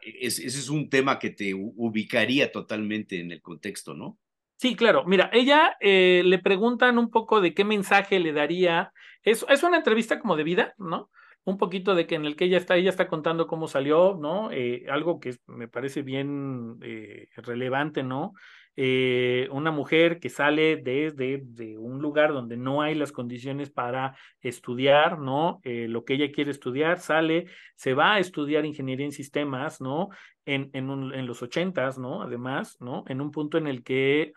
ese es un tema que te ubicaría totalmente en el contexto, ¿no? Sí, claro. Mira, ella eh, le preguntan un poco de qué mensaje le daría. Es, es una entrevista como de vida, ¿no? Un poquito de que en el que ella está, ella está contando cómo salió, ¿no? Eh, algo que me parece bien eh, relevante, ¿no? Eh, una mujer que sale desde de, un lugar donde no hay las condiciones para estudiar, ¿no? Eh, lo que ella quiere estudiar, sale, se va a estudiar ingeniería en sistemas, ¿no? en, los ochentas, ¿no? Además, ¿no? En un punto en el que,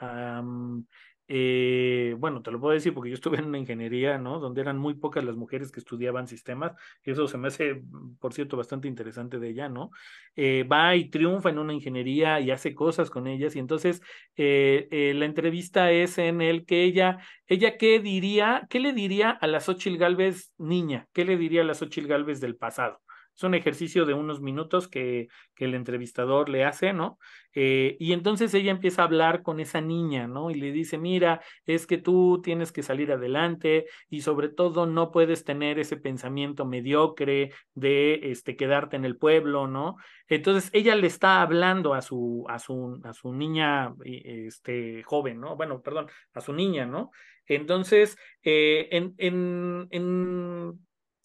eh, bueno, te lo puedo decir porque yo estuve en una ingeniería, ¿no? Donde eran muy pocas las mujeres que estudiaban sistemas, y eso se me hace, por cierto, bastante interesante de ella, ¿no? Eh, va y triunfa en una ingeniería y hace cosas con ellas, y entonces eh, la entrevista es en el que ella, ella qué diría, qué le diría a la Xochil Galvez niña, qué le diría a la Xochil Galvez del pasado, es un ejercicio de unos minutos que, el entrevistador le hace, ¿no? Eh, y entonces ella empieza a hablar con esa niña, ¿no? Y le dice, mira, es que tú tienes que salir adelante y sobre todo no puedes tener ese pensamiento mediocre de este, quedarte en el pueblo, ¿no? Entonces ella le está hablando a su, a su, a su niña eh, este, joven, ¿no? Bueno, perdón, a su niña, ¿no? Entonces, eh, en, en, en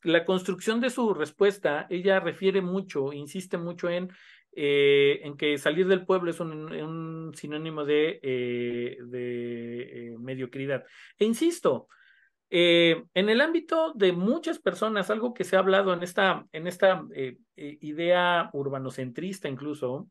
la construcción de su respuesta, ella refiere mucho, insiste mucho en, eh, en que salir del pueblo es un, sinónimo de, eh, eh, mediocridad. E insisto, en el ámbito de muchas personas, algo que se ha hablado en esta, en esta idea urbanocentrista incluso,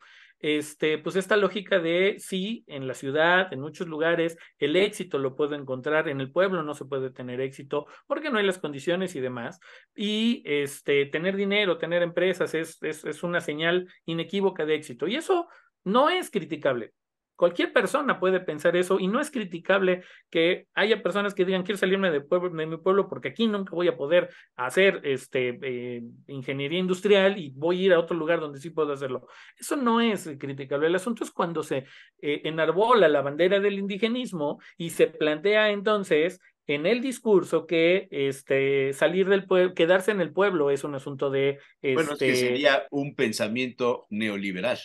este, pues esta lógica de sí, en la ciudad, en muchos lugares, el éxito lo puedo encontrar, en el pueblo no se puede tener éxito porque no hay las condiciones y demás. Y este, tener dinero, tener empresas es una señal inequívoca de éxito. Y eso no es criticable. Cualquier persona puede pensar eso y no es criticable que haya personas que digan quiero salirme de, mi pueblo porque aquí nunca voy a poder hacer este, eh, ingeniería industrial y voy a ir a otro lugar donde sí puedo hacerlo. Eso no es eh, criticable. El asunto es cuando se eh, enarbola la bandera del indigenismo y se plantea entonces en el discurso que este salir del pueblo, quedarse en el pueblo es un asunto de bueno que este sería un pensamiento neoliberal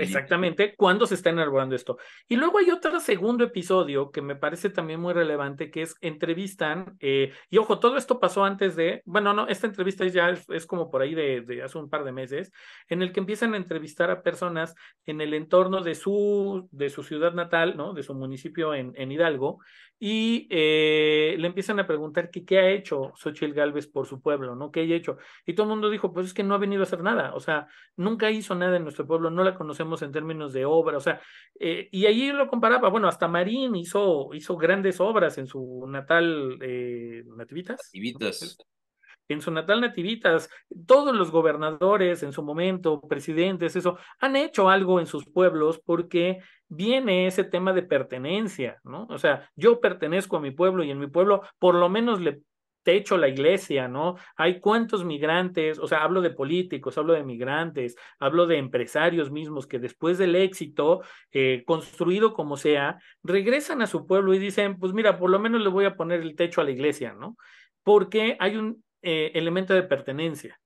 exactamente cuándo se está enarbolando esto. Y luego hay otro segundo episodio que me parece también muy relevante, que es entrevistan, eh, y ojo, todo esto pasó antes de, bueno, no, esta entrevista ya es, como por ahí de, de, hace un par de meses, en el que empiezan a entrevistar a personas en el entorno de su, de su ciudad natal, ¿no? De su municipio en, en Hidalgo, y eh, le empiezan a preguntar que qué ha hecho Xochitl Galvez por su pueblo, ¿no? ¿Qué ha hecho? Y todo el mundo dijo, pues es que no ha venido a hacer nada, o sea, nunca hizo nada en nuestro pueblo, no la conocemos en términos de obra, o sea, eh, y ahí lo comparaba, bueno, hasta Marín hizo, hizo grandes obras en su natal eh, Nativitas. Nativitas en su natal Nativitas, todos los gobernadores en su momento, presidentes, eso, han hecho algo en sus pueblos porque viene ese tema de pertenencia, ¿no? O sea, yo pertenezco a mi pueblo y en mi pueblo por lo menos le techo la iglesia, ¿no? Hay cuántos migrantes, o sea, hablo de políticos, hablo de migrantes, hablo de empresarios mismos que después del éxito, eh, construido como sea, regresan a su pueblo y dicen, pues mira, por lo menos le voy a poner el techo a la iglesia, ¿no? Porque hay un eh, elemento de pertenencia.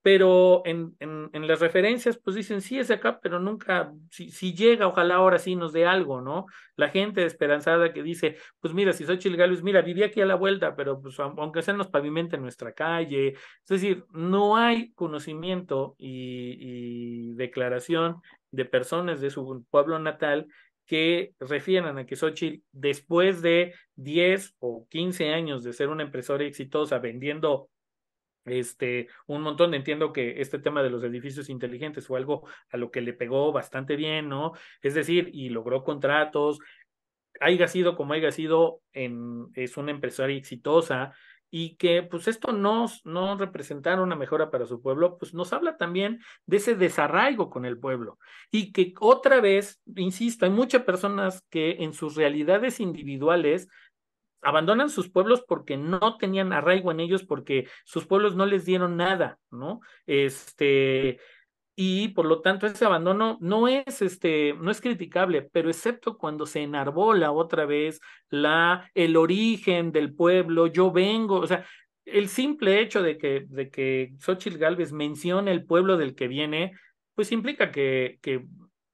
Pero en, en, las referencias, pues dicen, sí es acá, pero nunca, si, si, llega, ojalá ahora sí nos dé algo, ¿no? La gente esperanzada que dice, pues mira, si soy Galus mira, vivía aquí a la vuelta, pero pues aunque se nos pavimenta en nuestra calle. Es decir, no hay conocimiento y, y declaración de personas de su pueblo natal que refieran a que Xochitl, después de 10 o 15 años de ser una empresaria exitosa vendiendo este, un montón. Entiendo que este tema de los edificios inteligentes fue algo a lo que le pegó bastante bien, ¿no? Es decir, y logró contratos, haya sido como haya sido, en, es una empresaria exitosa y que pues esto no, no representara una mejora para su pueblo, pues nos habla también de ese desarraigo con el pueblo y que otra vez, insisto, hay muchas personas que en sus realidades individuales abandonan sus pueblos porque no tenían arraigo en ellos, porque sus pueblos no les dieron nada, ¿no? Este, y por lo tanto ese abandono no es este no es criticable, pero excepto cuando se enarbola otra vez la el origen del pueblo, yo vengo, o sea, el simple hecho de que de que Xochitl Galvez mencione el pueblo del que viene, pues implica que que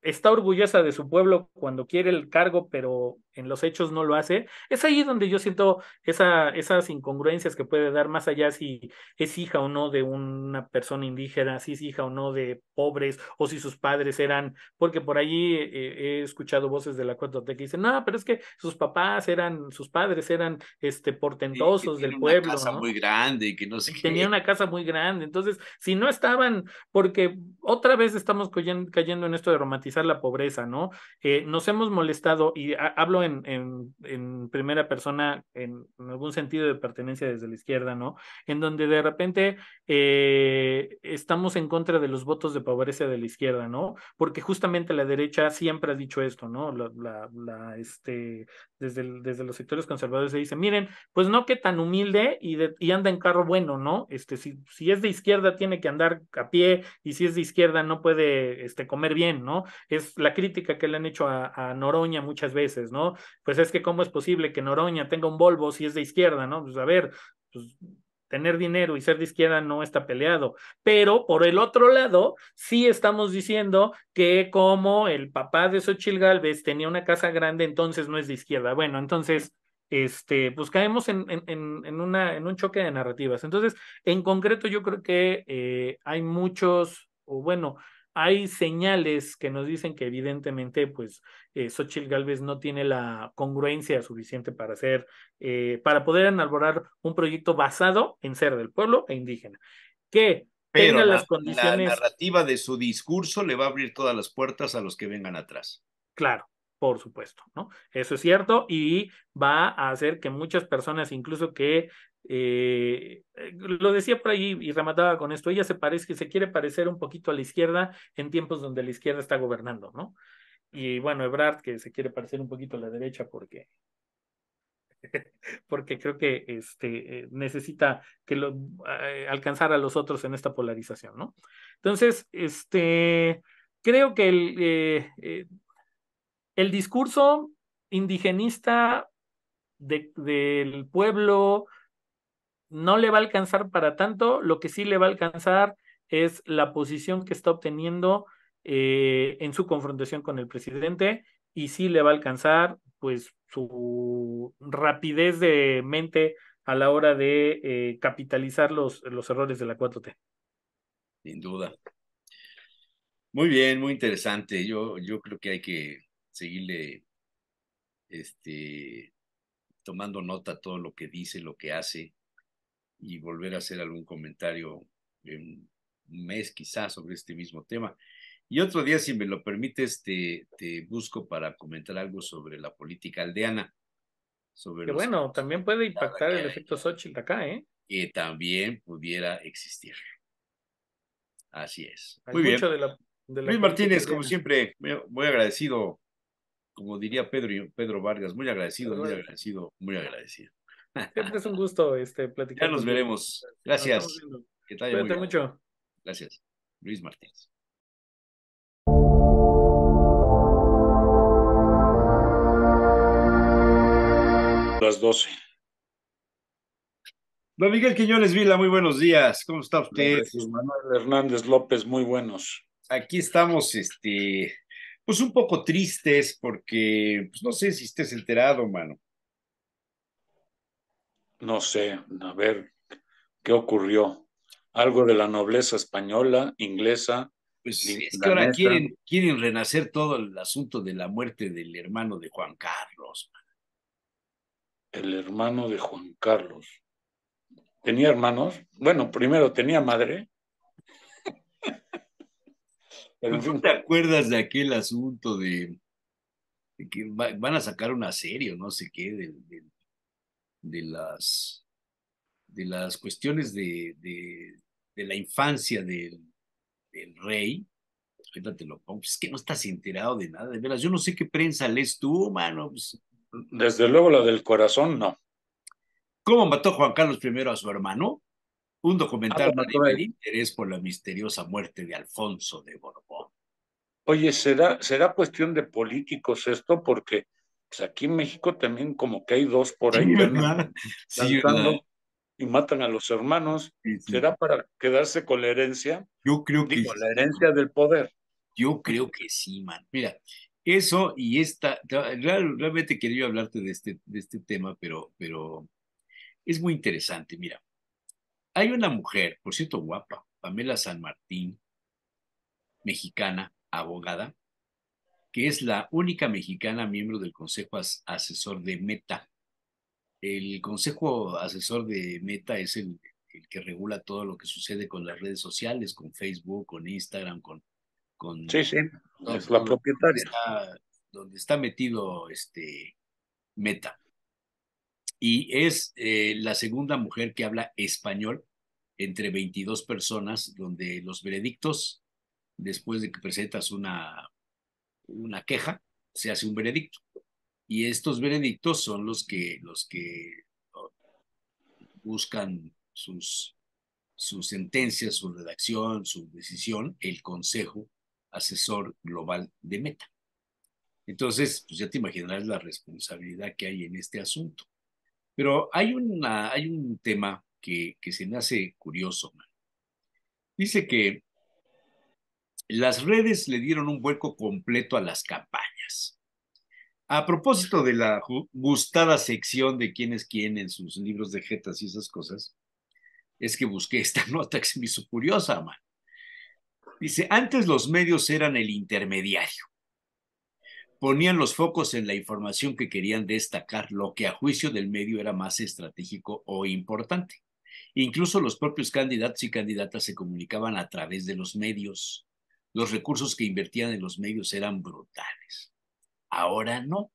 está orgullosa de su pueblo cuando quiere el cargo, pero en los hechos no lo hace, es ahí donde yo siento esas incongruencias que puede dar más allá si es hija o no de una persona indígena, si es hija o no de pobres, o si sus padres eran, porque por ahí eh, he escuchado voces de la 4 que dicen, no, pero es que sus papás eran, sus padres eran este portentosos del pueblo. Una casa muy grande que no sé Tenía una casa muy grande, entonces si no estaban, porque otra vez estamos cayendo, en esto de romantizar la pobreza, ¿no? Eh, nos hemos molestado y hablo en, primera persona, en, algún sentido de pertenencia desde la izquierda, ¿no? En donde de repente eh, estamos en contra de los votos de pobreza de la izquierda, ¿no? Porque justamente la derecha siempre ha dicho esto, ¿no? La, este, desde, desde los sectores conservadores se dice, miren, pues no que tan humilde y, anda en carro bueno, ¿no? Este, si, si es de izquierda tiene que andar a pie y si es de izquierda no puede este, comer bien, ¿no? Es la crítica que le han hecho a Noroña muchas veces, ¿no? Pues es que cómo es posible que Noroña tenga un Volvo si es de izquierda, ¿no? Pues a ver, pues tener dinero y ser de izquierda no está peleado. Pero por el otro lado, sí estamos diciendo que como el papá de Xochil Gálvez tenía una casa grande, entonces no es de izquierda. Bueno, entonces, este, pues caemos en, en, en, una, en un choque de narrativas. Entonces, en concreto, yo creo que eh, hay muchos, o bueno, hay señales que nos dicen que evidentemente, pues, eh, Xochitl Galvez no tiene la congruencia suficiente para hacer, eh, para poder elaborar un proyecto basado en ser del pueblo e indígena. Que tenga las condiciones. La narrativa de su discurso le va a abrir todas las puertas a los que vengan atrás. Claro, por supuesto, ¿no? Eso es cierto y va a hacer que muchas personas, incluso que, eh, eh, lo decía por ahí y remataba con esto, ella se parece, se quiere parecer un poquito a la izquierda en tiempos donde la izquierda está gobernando, ¿no? Y bueno, Ebrard, que se quiere parecer un poquito a la derecha porque porque creo que este, eh, necesita que lo, alcanzar a los otros en esta polarización, ¿no? Entonces, este, creo que el, el discurso indigenista del pueblo no le va a alcanzar para tanto, lo que sí le va a alcanzar es la posición que está obteniendo eh, en su confrontación con el presidente y sí le va a alcanzar pues su rapidez de mente a la hora de eh, capitalizar los, los errores de la 4T. Sin duda. Muy bien, muy interesante. Yo, yo creo que hay que seguirle este, tomando nota todo lo que dice, lo que hace, y volver a hacer algún comentario en un mes quizás sobre este mismo tema. Y otro día, si me lo permites, te, te busco para comentar algo sobre la política aldeana. Sobre que bueno, también puede impactar el efecto Xochitl acá, ¿eh? Que también pudiera existir. Así es. Muy bien. Luis Martínez, como siempre, muy agradecido como diría Pedro, Pedro Vargas, muy agradecido, muy agradecido, muy agradecido. es un gusto este, platicar. Ya nos veremos. Gracias. que te mucho. Gracias. Luis Martínez. Las 12. Don Miguel Quiñones Vila, muy buenos días. ¿Cómo está usted? Manuel Hernández López, muy buenos. Aquí estamos, este, pues un poco tristes porque, pues, no sé si estés enterado, mano. No sé, a ver, ¿qué ocurrió? Algo de la nobleza española, inglesa. Pues es que ahora quieren, quieren renacer todo el asunto de la muerte del hermano de Juan Carlos. El hermano de Juan Carlos. ¿Tenía hermanos? Bueno, primero tenía madre. Pero ¿tú te acuerdas de aquel asunto de, que van a sacar una serie o no sé qué de, las de las cuestiones de, de la infancia del, rey? Ahorita te es que no estás enterado de nada, de veras. Yo no sé qué prensa lees tú, mano. Pues, Desde luego la del corazón, no. ¿Cómo mató Juan Carlos I a su hermano? un ah, documental de interés por la misteriosa muerte de Alfonso de Borbón. Oye, ¿será, será cuestión de políticos esto? Porque pues, aquí en México también como que hay dos por ahí. Sí, Y matan a los hermanos. ¿Será para quedarse con la herencia? Yo creo que Con la herencia del poder. Yo creo que sí, man. Mira, eso y esta, realmente quería hablarte de este, de este tema, pero, pero es muy interesante. Mira, hay una mujer, por cierto, guapa, Pamela San Martín, mexicana, abogada, que es la única mexicana miembro del Consejo Asesor de Meta. El Consejo Asesor de Meta es el, que regula todo lo que sucede con las redes sociales, con Facebook, con Instagram, con... con sí, sí, es la propietaria. Donde está, donde está metido este Meta y es eh, la segunda mujer que habla español entre 22 personas, donde los veredictos, después de que presentas una, una queja, se hace un veredicto. Y estos veredictos son los que, los que oh, buscan sus, sus sentencias, su redacción, su decisión, el Consejo Asesor Global de Meta. Entonces, pues, ya te imaginarás la responsabilidad que hay en este asunto. Pero hay, hay un tema que, que se me hace curioso. Man. Dice que las redes le dieron un vuelco completo a las campañas. A propósito de la gustada sección de quién es quién en sus libros de jetas y esas cosas, es que busqué esta nota que se me hizo curiosa, man. Dice, antes los medios eran el intermediario ponían los focos en la información que querían destacar, lo que a juicio del medio era más estratégico o importante. Incluso los propios candidatos y candidatas se comunicaban a través de los medios. Los recursos que invertían en los medios eran brutales. Ahora no.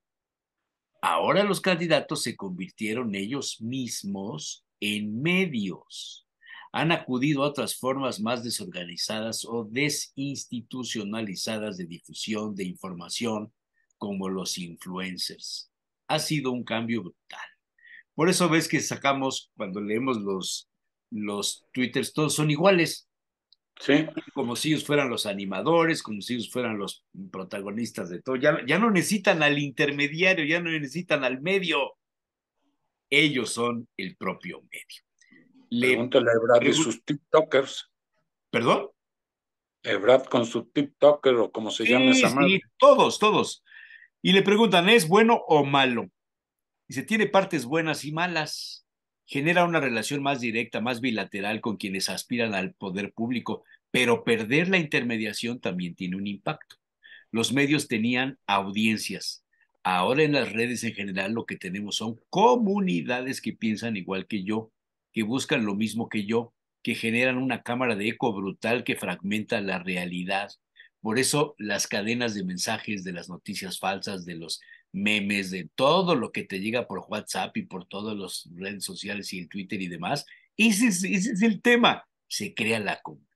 Ahora los candidatos se convirtieron ellos mismos en medios. Han acudido a otras formas más desorganizadas o desinstitucionalizadas de difusión de información como los influencers. Ha sido un cambio brutal. Por eso ves que sacamos, cuando leemos los, los twitters, todos son iguales. Sí. Como si ellos fueran los animadores, como si ellos fueran los protagonistas de todo. Ya, no necesitan al intermediario, ya no necesitan al medio. Ellos son el propio medio. Le, Pregúntale a y sus TikTokers. ¿Perdón? Brad con su TikToker o como se llama esa madre. Sí, todos, todos y le preguntan, ¿es bueno o malo? Y se tiene partes buenas y malas. Genera una relación más directa, más bilateral con quienes aspiran al poder público, pero perder la intermediación también tiene un impacto. Los medios tenían audiencias. Ahora en las redes en general lo que tenemos son comunidades que piensan igual que yo, que buscan lo mismo que yo, que generan una cámara de eco brutal que fragmenta la realidad, por eso las cadenas de mensajes, de las noticias falsas, de los memes, de todo lo que te llega por WhatsApp y por todas las redes sociales y el Twitter y demás, es, ese es el tema. Se crea la comunidad.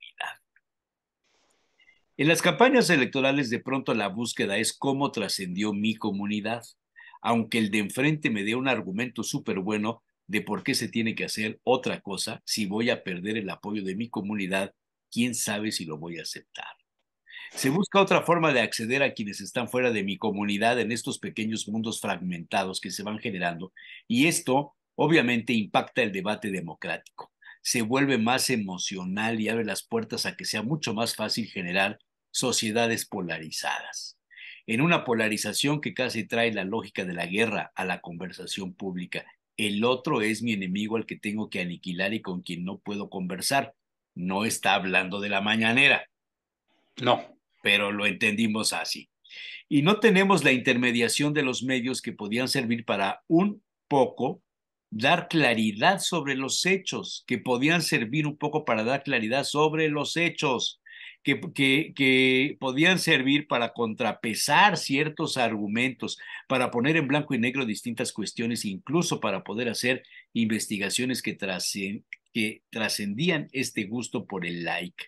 En las campañas electorales de pronto la búsqueda es cómo trascendió mi comunidad, aunque el de enfrente me dé un argumento súper bueno de por qué se tiene que hacer otra cosa, si voy a perder el apoyo de mi comunidad, quién sabe si lo voy a aceptar. Se busca otra forma de acceder a quienes están fuera de mi comunidad en estos pequeños mundos fragmentados que se van generando y esto obviamente impacta el debate democrático. Se vuelve más emocional y abre las puertas a que sea mucho más fácil generar sociedades polarizadas. En una polarización que casi trae la lógica de la guerra a la conversación pública. El otro es mi enemigo al que tengo que aniquilar y con quien no puedo conversar. No está hablando de la mañanera. No pero lo entendimos así. Y no tenemos la intermediación de los medios que podían servir para un poco dar claridad sobre los hechos, que podían servir un poco para dar claridad sobre los hechos, que, podían servir para contrapesar ciertos argumentos, para poner en blanco y negro distintas cuestiones, incluso para poder hacer investigaciones que, trascendían este gusto por el like.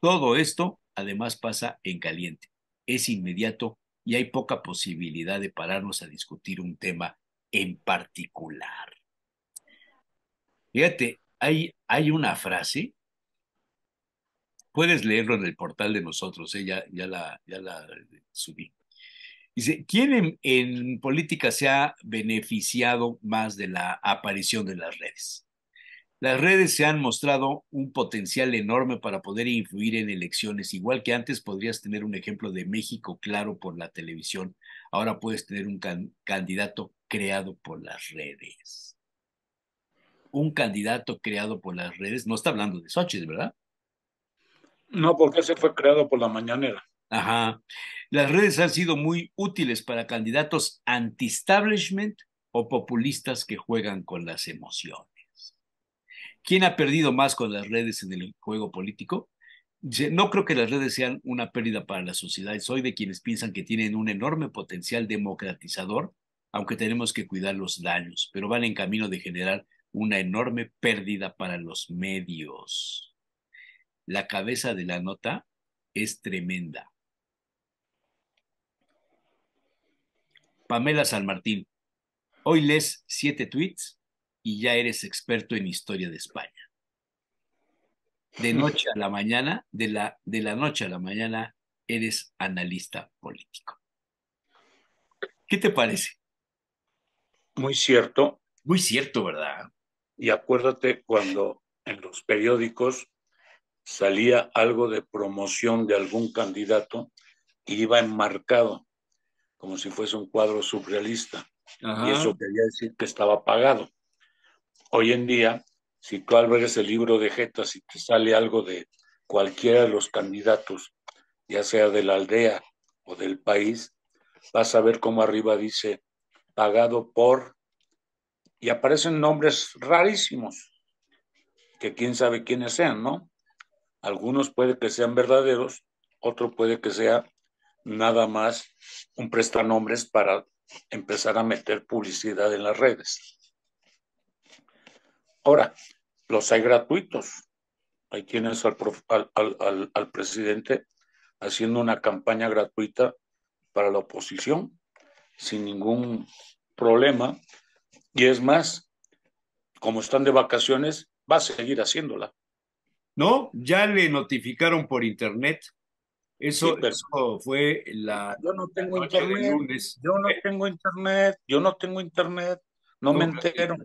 Todo esto además pasa en caliente. Es inmediato y hay poca posibilidad de pararnos a discutir un tema en particular. Fíjate, hay, hay una frase, puedes leerlo en el portal de nosotros, ella eh, ya, la, la subí. Dice, ¿quién en política se ha beneficiado más de la aparición de las redes? Las redes se han mostrado un potencial enorme para poder influir en elecciones, igual que antes podrías tener un ejemplo de México claro por la televisión, ahora puedes tener un candidato creado por las redes. Un candidato creado por las redes, no está hablando de Xochitl, ¿verdad? No, porque ese fue creado por la mañanera. Ajá. Las redes han sido muy útiles para candidatos anti-establishment o populistas que juegan con las emociones. ¿Quién ha perdido más con las redes en el juego político? no creo que las redes sean una pérdida para la sociedad. Soy de quienes piensan que tienen un enorme potencial democratizador, aunque tenemos que cuidar los daños, pero van en camino de generar una enorme pérdida para los medios. La cabeza de la nota es tremenda. Pamela San Martín, hoy les siete tweets y ya eres experto en historia de España. De noche a la mañana, de la, de la noche a la mañana, eres analista político. ¿Qué te parece? Muy cierto. Muy cierto, ¿verdad? Y acuérdate cuando en los periódicos salía algo de promoción de algún candidato y iba enmarcado, como si fuese un cuadro surrealista. Y eso quería decir que estaba pagado hoy en día, si tú abres el libro de Jetas y te sale algo de cualquiera de los candidatos, ya sea de la aldea o del país, vas a ver cómo arriba dice pagado por, y aparecen nombres rarísimos, que quién sabe quiénes sean, ¿no? Algunos puede que sean verdaderos, otro puede que sea nada más un prestanombres para empezar a meter publicidad en las redes. Ahora, los hay gratuitos. Ahí tienes al, presidente haciendo una campaña gratuita para la oposición sin ningún problema. Y es más, como están de vacaciones, va a seguir haciéndola. No, ya le notificaron por internet. Eso, fue la. Yo no tengo internet. Yo no tengo internet. Yo no tengo internet. No, me entero.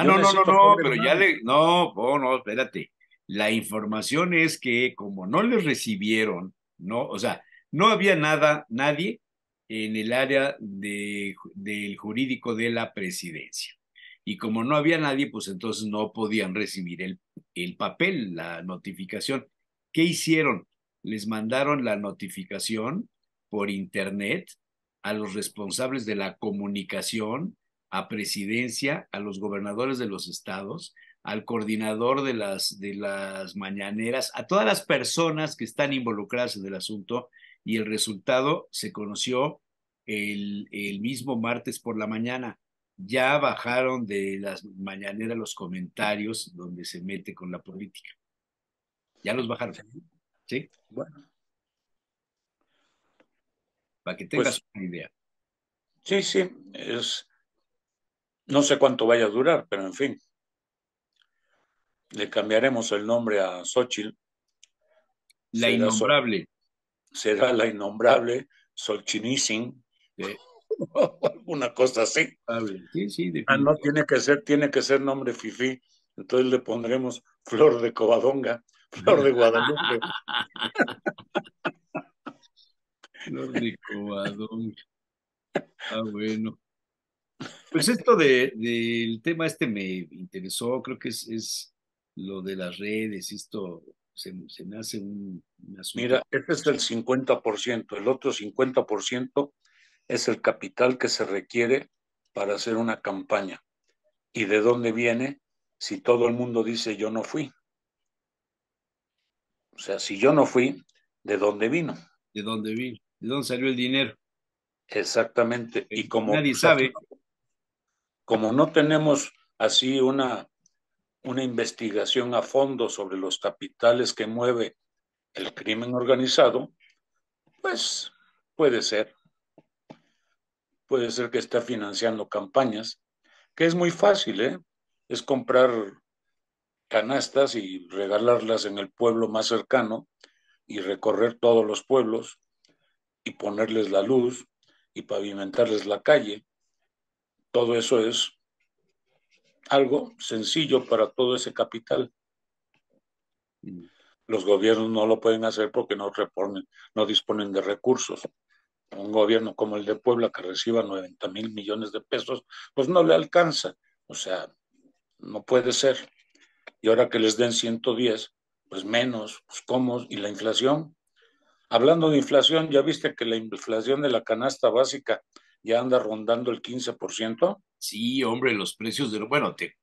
Ah, no, no, no, no, pero ya le, no, no, espérate. La información es que como no les recibieron, no, o sea, no había nada, nadie en el área de, del jurídico de la presidencia. Y como no había nadie, pues entonces no podían recibir el, el papel, la notificación. ¿Qué hicieron? Les mandaron la notificación por internet a los responsables de la comunicación a presidencia, a los gobernadores de los estados, al coordinador de las, de las mañaneras, a todas las personas que están involucradas en el asunto y el resultado se conoció el, mismo martes por la mañana. Ya bajaron de las mañaneras los comentarios donde se mete con la política. Ya los bajaron. ¿Sí? Bueno. Para que pues tengas una idea. Sí, sí, es, no sé cuánto vaya a durar, pero en fin. Le cambiaremos el nombre a Xochitl. La innombrable. será la innombrable Solchinisin. Sí. Una cosa así. Sí, sí, ah, no tiene que ser, tiene que ser nombre Fifi. Entonces le pondremos Flor de Covadonga, Flor de Guadalupe. Flor de Covadonga. Ah, bueno. Pues esto del tema este me interesó, creo que es, lo de las redes, esto se, me hace un, Mira, este es el 50%, el otro 50% es el capital que se requiere para hacer una campaña. ¿Y de dónde viene si todo el mundo dice yo no fui? O sea, si yo no fui, ¿de dónde vino? ¿De dónde vino? ¿De dónde salió el dinero? Exactamente. Y eh, como nadie pues, sabe, como no tenemos así una, una investigación a fondo sobre los capitales que mueve el crimen organizado, pues puede ser. Puede ser que está financiando campañas, que es muy fácil, ¿eh? Es comprar canastas y regalarlas en el pueblo más cercano y recorrer todos los pueblos y ponerles la luz y pavimentarles la calle todo eso es algo sencillo para todo ese capital. Mm. Los gobiernos no lo pueden hacer porque no, no disponen de recursos. Un gobierno como el de Puebla que reciba 90 mil millones de pesos, pues no le alcanza. O sea, no puede ser. Y ahora que les den 110, pues menos, pues cómo, y la inflación. Hablando de inflación, ya viste que la inflación de la canasta básica ya anda rondando el 15%. Sí, hombre, los precios de... Bueno, te,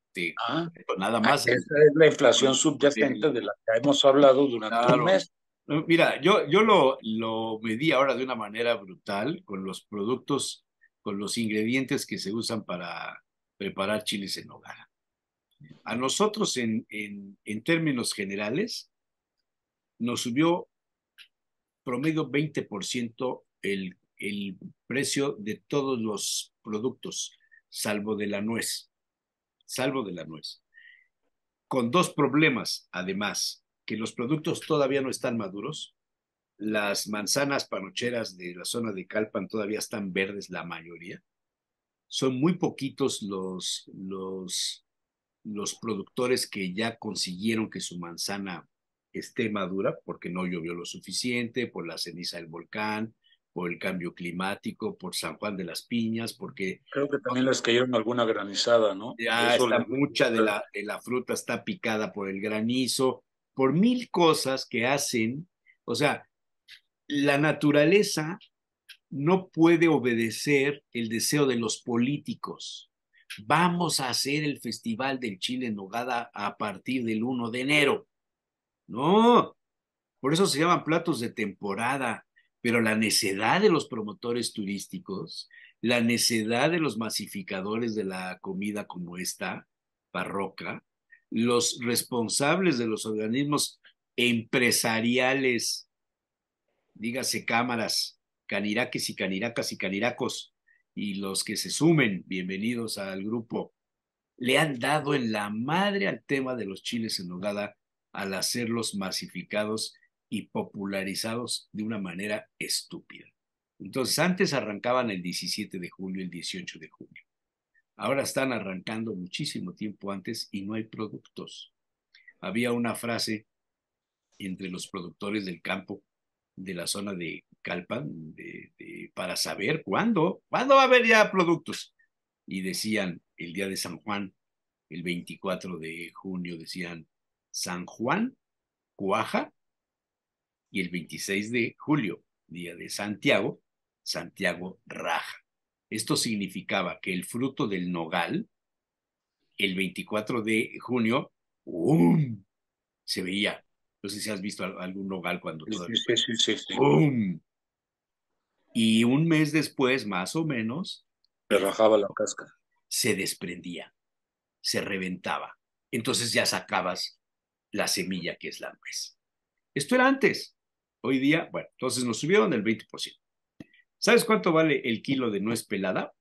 ah. nada más. Ah, ¿eh? Esa es la inflación subyacente de la que hemos hablado durante un mes. Mira, yo, yo lo, lo medí ahora de una manera brutal con los productos, con los ingredientes que se usan para preparar chiles en hogar. A nosotros, en, en, en términos generales, nos subió promedio 20% el el precio de todos los productos, salvo de la nuez, salvo de la nuez. Con dos problemas, además, que los productos todavía no están maduros, las manzanas panocheras de la zona de Calpan todavía están verdes, la mayoría. Son muy poquitos los, los, los productores que ya consiguieron que su manzana esté madura, porque no llovió lo suficiente, por la ceniza del volcán, por el cambio climático, por San Juan de las Piñas, porque... Creo que también les cayeron alguna granizada, ¿no? Ya mucha de la, de la fruta está picada por el granizo, por mil cosas que hacen, o sea, la naturaleza no puede obedecer el deseo de los políticos. Vamos a hacer el Festival del Chile en Nogada a partir del 1 de enero. No, por eso se llaman platos de temporada pero la necedad de los promotores turísticos, la necedad de los masificadores de la comida como esta, parroca, los responsables de los organismos empresariales, dígase cámaras, caniraques y caniracas y caniracos, y los que se sumen, bienvenidos al grupo, le han dado en la madre al tema de los chiles en nogada al hacerlos masificados y popularizados de una manera estúpida. Entonces, antes arrancaban el 17 de julio, el 18 de julio. Ahora están arrancando muchísimo tiempo antes y no hay productos. Había una frase entre los productores del campo de la zona de Calpan para saber cuándo, cuándo va a haber ya productos. Y decían el día de San Juan, el 24 de junio, decían San Juan, cuaja y el 26 de julio, día de Santiago, Santiago raja. Esto significaba que el fruto del nogal, el 24 de junio, ¡um! se veía. No sé si has visto algún nogal cuando... Sí, sí, sí, sí, ¡um! Y un mes después, más o menos... Se rajaba la casca. Se desprendía, se reventaba. Entonces ya sacabas la semilla que es la nuez. Esto era antes. Hoy día, bueno, entonces nos subieron el 20%. ¿Sabes cuánto vale el kilo de nuez pelada?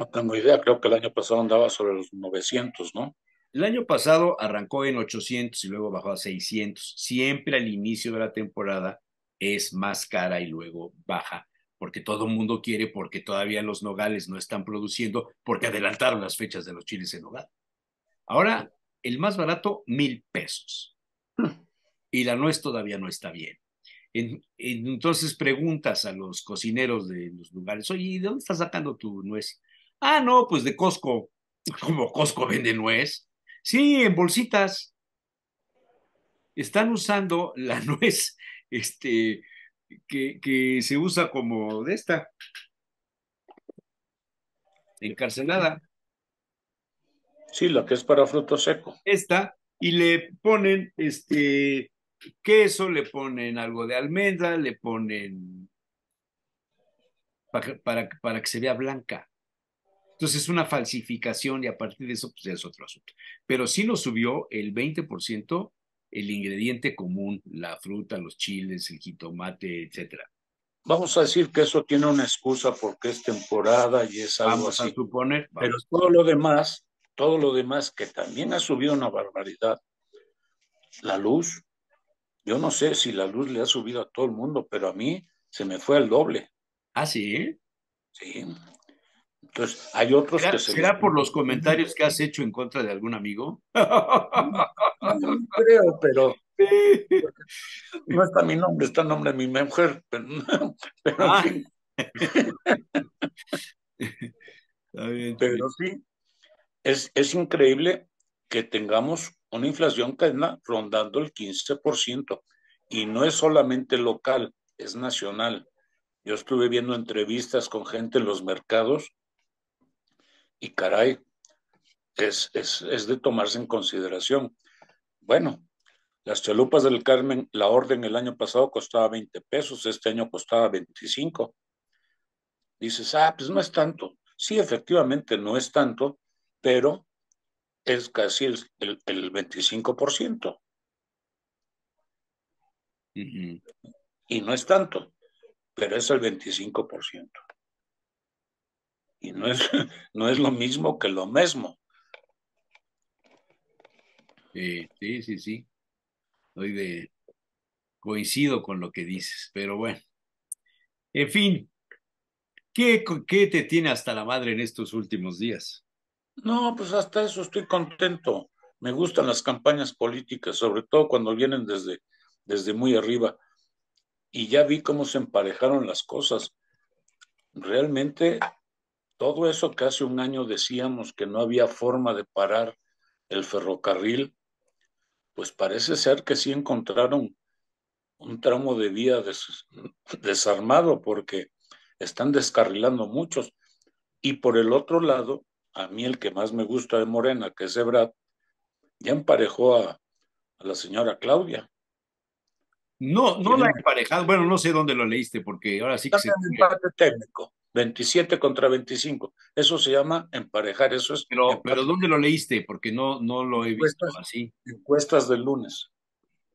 No tengo idea, creo que el año pasado andaba sobre los 900, ¿no? El año pasado arrancó en 800 y luego bajó a 600. Siempre al inicio de la temporada es más cara y luego baja, porque todo el mundo quiere, porque todavía los nogales no están produciendo, porque adelantaron las fechas de los chiles en nogal. Ahora, el más barato, mil pesos y la nuez todavía no está bien. entonces preguntas a los cocineros de los lugares, oye, ¿y ¿de dónde estás sacando tu nuez? Ah, no, pues de Costco. ¿Cómo Costco vende nuez? Sí, en bolsitas. Están usando la nuez este, que, que se usa como de esta, encarcelada. Sí, la que es para fruto seco. Esta, y le ponen este queso, le ponen algo de almendra, le ponen para, para, que se vea blanca. Entonces es una falsificación y a partir de eso pues es otro asunto. Pero sí lo subió el 20% el ingrediente común, la fruta, los chiles, el jitomate, etcétera. Vamos a decir que eso tiene una excusa porque es temporada y es algo vamos A suponer, Pero todo lo demás, todo lo demás que también ha subido una barbaridad, la luz, yo no sé si la luz le ha subido a todo el mundo, pero a mí se me fue al doble. ¿Ah, sí? Sí. Entonces, hay otros que se... ¿Será por los comentarios que has hecho en contra de algún amigo? creo, pero... Sí. No está mi nombre, está el nombre de mi mujer. Pero, ah. sí. pero sí, es, es increíble que tengamos una inflación que anda rondando el 15%. Y no es solamente local, es nacional. Yo estuve viendo entrevistas con gente en los mercados y caray, es, es, es de tomarse en consideración. Bueno, las chalupas del Carmen, la orden el año pasado costaba 20 pesos, este año costaba 25. Dices, ah, pues no es tanto. Sí, efectivamente, no es tanto, pero es casi el, 25%. Y no es tanto, pero es el 25%. Y no es, no es lo mismo que lo mismo. Eh, sí, sí, sí. Estoy de, coincido con lo que dices, pero bueno. En fin, ¿qué te tiene hasta la madre en estos últimos días? No, pues hasta eso estoy contento. Me gustan las campañas políticas, sobre todo cuando vienen desde, desde muy arriba. Y ya vi cómo se emparejaron las cosas. Realmente, todo eso que hace un año decíamos que no había forma de parar el ferrocarril, pues parece ser que sí encontraron un tramo de vía desarmado porque están descarrilando muchos. Y por el otro lado, a mí el que más me gusta de Morena, que es Ebrad, ya emparejó a, la señora Claudia. No, no la emparejado. Bueno, no sé dónde lo leíste, porque ahora sí que se... empate técnico, 27 contra 25. Eso se llama emparejar, eso es... Pero, pero ¿dónde lo leíste? Porque no, no lo he visto así. Encuestas del lunes.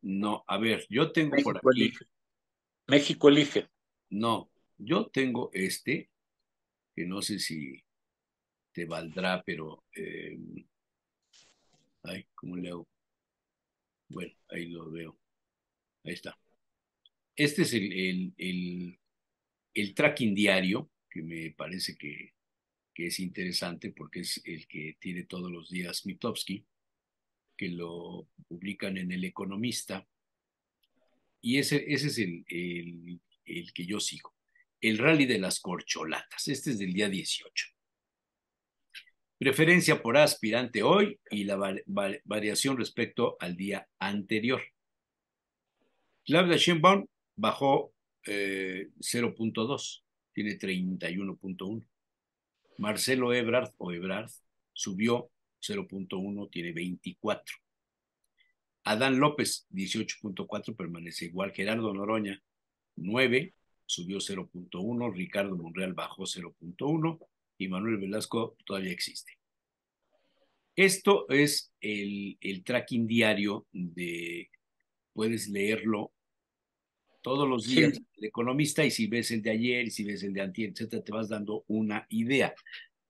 No, a ver, yo tengo por aquí... Elige. México elige. No, yo tengo este, que no sé si valdrá, pero... Eh, ay, ¿cómo le Bueno, ahí lo veo. Ahí está. Este es el, el, tracking diario, que me parece que, es interesante porque es el que tiene todos los días Mitofsky, que lo publican en El Economista. Y ese, ese es el, que yo sigo. El rally de las corcholatas. Este es del día 18. Preferencia por aspirante hoy y la variación respecto al día anterior. Claudia Sheinbaum bajó 0.2, eh, tiene 31.1. Marcelo Ebrard o Ebrard subió 0.1, tiene 24. Adán López, 18.4, permanece igual. Gerardo Noroña, 9, subió 0.1. Ricardo Monreal bajó 0.1 y Manuel Velasco todavía existe. Esto es el, tracking diario de, puedes leerlo todos los días el economista y si ves el de ayer y si ves el de antier, etcétera, te vas dando una idea.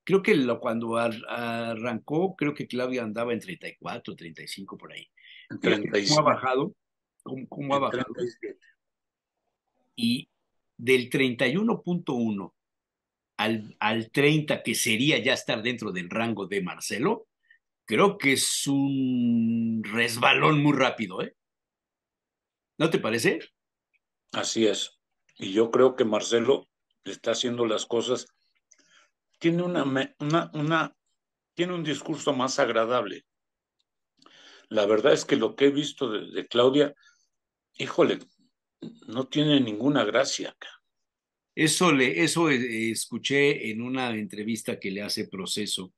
Creo que cuando arrancó, creo que Claudia andaba en 34, 35 por ahí. ¿Cómo ha bajado? ¿Cómo, ha bajado? Y del 31.1 al, 30, que sería ya estar dentro del rango de Marcelo, creo que es un resbalón muy rápido, ¿eh? ¿No te parece? Así es. Y yo creo que Marcelo está haciendo las cosas, tiene una, una, tiene un discurso más agradable. La verdad es que lo que he visto de, Claudia, híjole, no tiene ninguna gracia. acá. Eso, le, eso eh, escuché en una entrevista que le hace proceso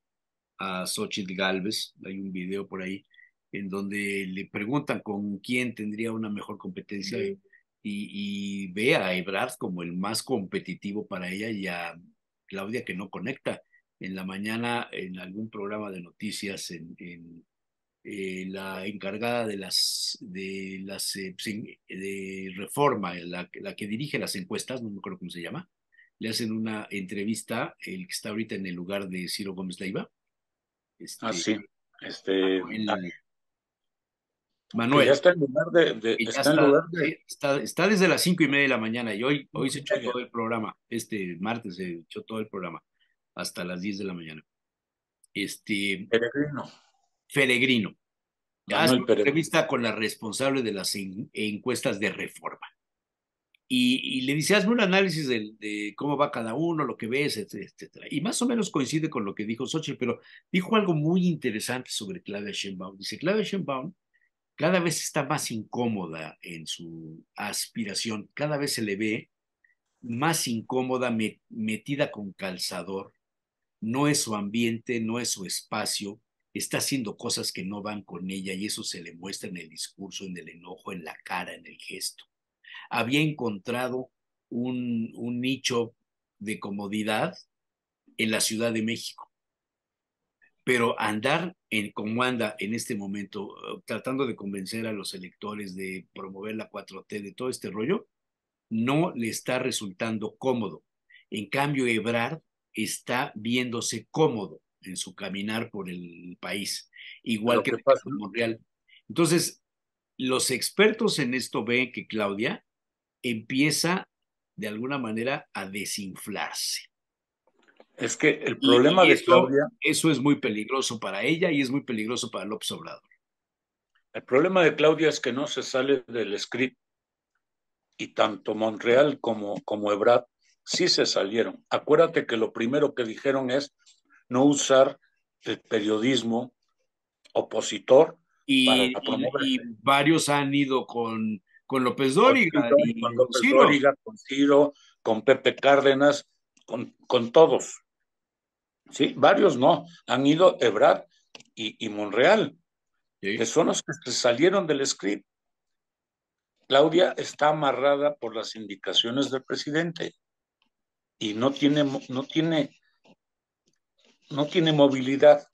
a Xochitl Galvez, hay un video por ahí, en donde le preguntan con quién tendría una mejor competencia y, ve a Ebrard como el más competitivo para ella y a Claudia que no conecta. En la mañana, en algún programa de noticias en eh, la encargada de las, de las eh, pues, de reforma, la, que dirige las encuestas, no me acuerdo cómo se llama, le hacen una entrevista, el que está ahorita en el lugar de Ciro Gómez Leiva. ah, este, sí. Este, Manuel. ya está desde las cinco y media de la mañana y hoy, hoy se echó todo el programa. Este martes se echó todo el programa hasta las diez de la mañana. Este. Peregrino. Hace ah, una entrevista con la responsable de las encuestas de reforma. Y, le dice, hazme un análisis de, cómo va cada uno, lo que ves, etcétera. Y más o menos coincide con lo que dijo Socher, pero dijo algo muy interesante sobre Claudia Sheinbaum. Dice, Claudia Sheinbaum cada vez está más incómoda en su aspiración, cada vez se le ve más incómoda, metida con calzador. No es su ambiente, no es su espacio, está haciendo cosas que no van con ella y eso se le muestra en el discurso, en el enojo, en la cara, en el gesto. Había encontrado un, un nicho de comodidad en la Ciudad de México, pero andar en, como anda en este momento, uh, tratando de convencer a los electores de promover la 4T, de todo este rollo, no le está resultando cómodo. En cambio, Ebrard está viéndose cómodo en su caminar por el país, igual que, pasa. en Montreal Entonces, los expertos en esto ven que Claudia empieza de alguna manera a desinflarse. Es que el problema de Claudia. Eso es muy peligroso para ella y es muy peligroso para López Obrador. El problema de Claudia es que no se sale del script. Y tanto Montreal como, como Ebrard sí se salieron. Acuérdate que lo primero que dijeron es: no usar el periodismo opositor. Y, varios han ido con, con López Dóriga. Con, López Dóriga, con Ciro, con Pepe Cárdenas, con, con todos. Sí, varios no. Han ido Ebrard y, Monreal, que son los que se salieron del script. Claudia está amarrada por las indicaciones del presidente y no tiene, no tiene no tiene movilidad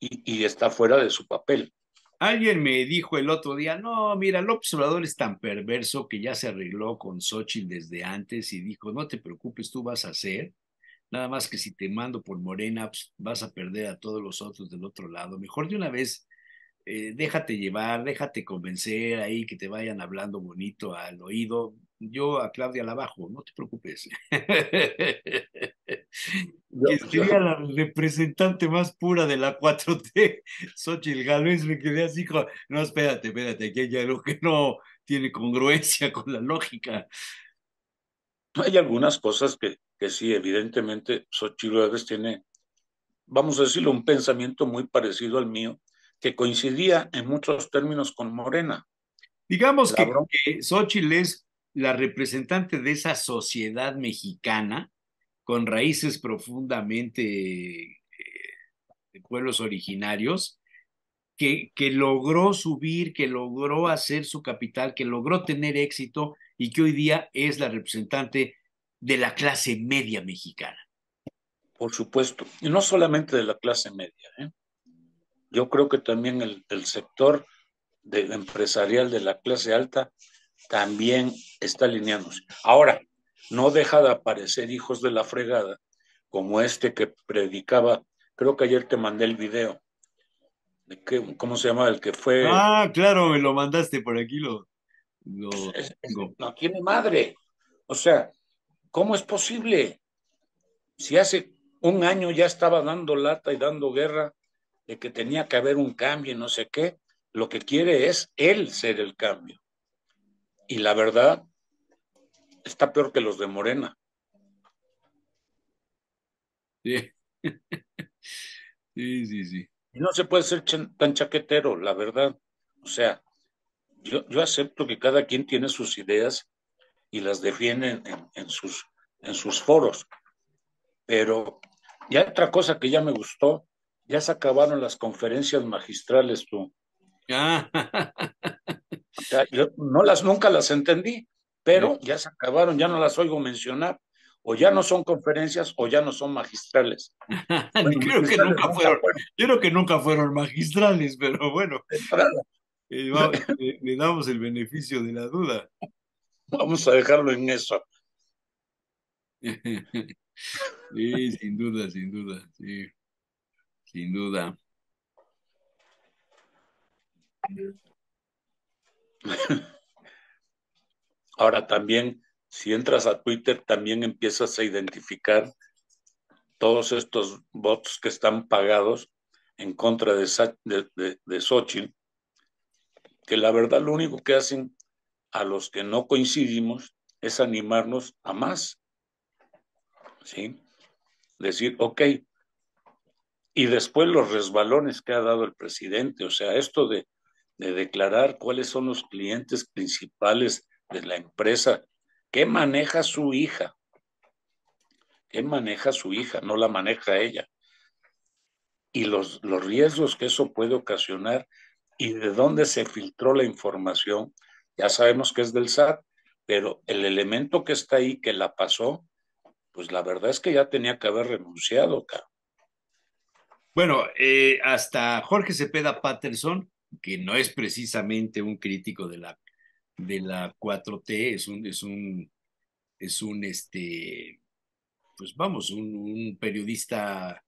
y, está fuera de su papel. Alguien me dijo el otro día, no, mira, el observador es tan perverso que ya se arregló con Xochitl desde antes y dijo, no te preocupes, tú vas a hacer, nada más que si te mando por Morena, pues, vas a perder a todos los otros del otro lado. Mejor de una vez, eh, déjate llevar, déjate convencer ahí, que te vayan hablando bonito al oído, yo a Claudia la no te preocupes. sería la representante más pura de la 4T, Xochitl Galvez, me quedé así, no, espérate, espérate, que ya lo que no tiene congruencia con la lógica. Hay algunas cosas que, que sí, evidentemente, Xochitl Galvez tiene, vamos a decirlo, un pensamiento muy parecido al mío, que coincidía en muchos términos con Morena. Digamos que, que, es la representante de esa sociedad mexicana con raíces profundamente eh, de pueblos originarios, que, que, logró subir, que logró hacer su capital, que logró tener éxito y que hoy día es la representante de la clase media mexicana. Por supuesto, y no solamente de la clase media. ¿eh? Yo creo que también el, el sector empresarial de la clase alta también está alineándose. Ahora, no deja de aparecer hijos de la fregada, como este que predicaba, creo que ayer te mandé el video, ¿cómo se llama? El que fue... Ah, claro, me lo mandaste por aquí, lo... no tiene madre. O sea, ¿cómo es posible? Si hace un año ya estaba dando lata y dando guerra de que tenía que haber un cambio y no sé qué, lo que quiere es él ser el cambio. Y la verdad, está peor que los de Morena. Sí. sí, sí, sí. Y no se puede ser tan chaquetero, la verdad. O sea, yo, acepto que cada quien tiene sus ideas y las defiende en, sus, en sus foros. Pero ya otra cosa que ya me gustó, ya se acabaron las conferencias magistrales tú. Ah. no las, nunca las entendí, pero ya se acabaron, ya no las oigo mencionar. O ya no son conferencias o ya no son magistrales. creo que nunca, fueron, Yo creo que nunca fueron magistrales, pero bueno. Eh, eh, le damos el beneficio de la duda. Vamos a dejarlo en eso. sí, sin duda, sin duda, sí. Sin duda. Ahora también, si entras a Twitter, también empiezas a identificar todos estos bots que están pagados en contra de, de, que la verdad lo único que hacen a los que no coincidimos es animarnos a más. ¿Sí? Decir, ok, y después los resbalones que ha dado el presidente, o sea, esto de de declarar cuáles son los clientes principales de la empresa. ¿Qué maneja su hija? ¿Qué maneja su hija? No la maneja ella. Y los, riesgos que eso puede ocasionar y de dónde se filtró la información. Ya sabemos que es del SAT, pero el elemento que está ahí, que la pasó, pues la verdad es que ya tenía que haber renunciado. Cara. Bueno, eh, hasta Jorge Cepeda Patterson que no es precisamente un crítico de la, de la 4T, es un, es un, es un, este, pues vamos, un, periodista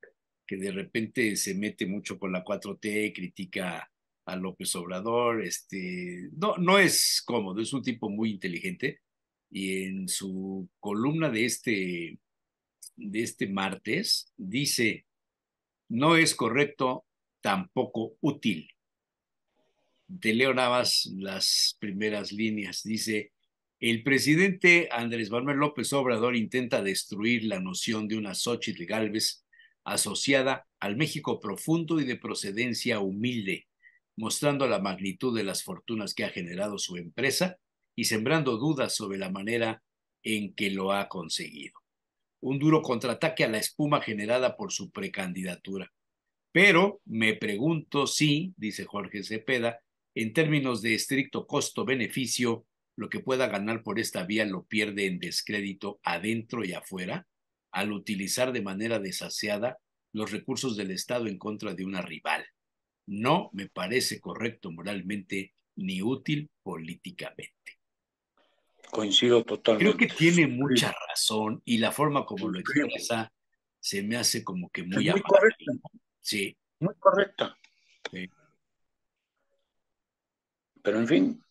que de repente se mete mucho con la 4T, critica a López Obrador, este, no, no es cómodo, es un tipo muy inteligente y en su columna de este, de este martes dice, no es correcto, tampoco útil. De leo Navas, las primeras líneas. Dice, el presidente Andrés Manuel López Obrador intenta destruir la noción de una Xochitl Galvez asociada al México profundo y de procedencia humilde, mostrando la magnitud de las fortunas que ha generado su empresa y sembrando dudas sobre la manera en que lo ha conseguido. Un duro contraataque a la espuma generada por su precandidatura. Pero me pregunto si, dice Jorge Cepeda, en términos de estricto costo-beneficio, lo que pueda ganar por esta vía lo pierde en descrédito adentro y afuera al utilizar de manera desaseada los recursos del Estado en contra de una rival. No me parece correcto moralmente ni útil políticamente. Coincido totalmente. Creo que tiene mucha razón y la forma como lo expresa se me hace como que muy, muy correcta. Sí. Muy correcta. Pero en fin,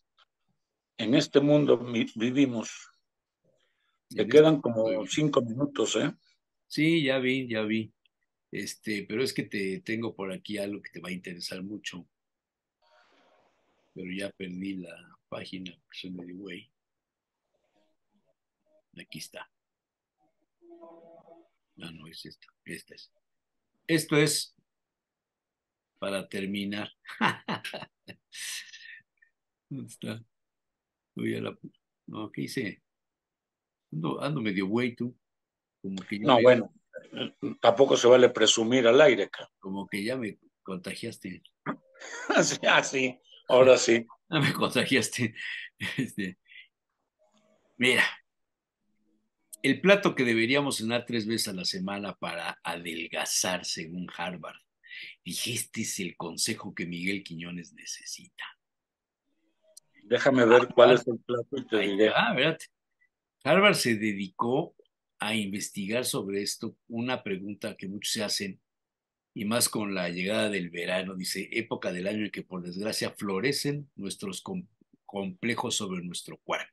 en este mundo vivimos. Te quedan este como cinco minutos, ¿eh? Sí, ya vi, ya vi. Este, pero es que te tengo por aquí algo que te va a interesar mucho. Pero ya perdí la página, se pues, me Aquí está. No, no, es esta. Esta es. Esto es para terminar. ¿Dónde está? la... No, ¿qué hice? Ando, medio güey tú. Como que no, bueno, tampoco se vale presumir al aire. acá. Como que ya me contagiaste. ah, sí, ahora sí. Ya me contagiaste. Este, mira, el plato que deberíamos cenar tres veces a la semana para adelgazar, según Harvard. dijiste es el consejo que Miguel Quiñones necesita. Déjame ver ah, cuál ah, es el plato y te diré. Ah, espérate. Harvard se dedicó a investigar sobre esto una pregunta que muchos se hacen, y más con la llegada del verano, dice, época del año en que por desgracia florecen nuestros complejos sobre nuestro cuerpo.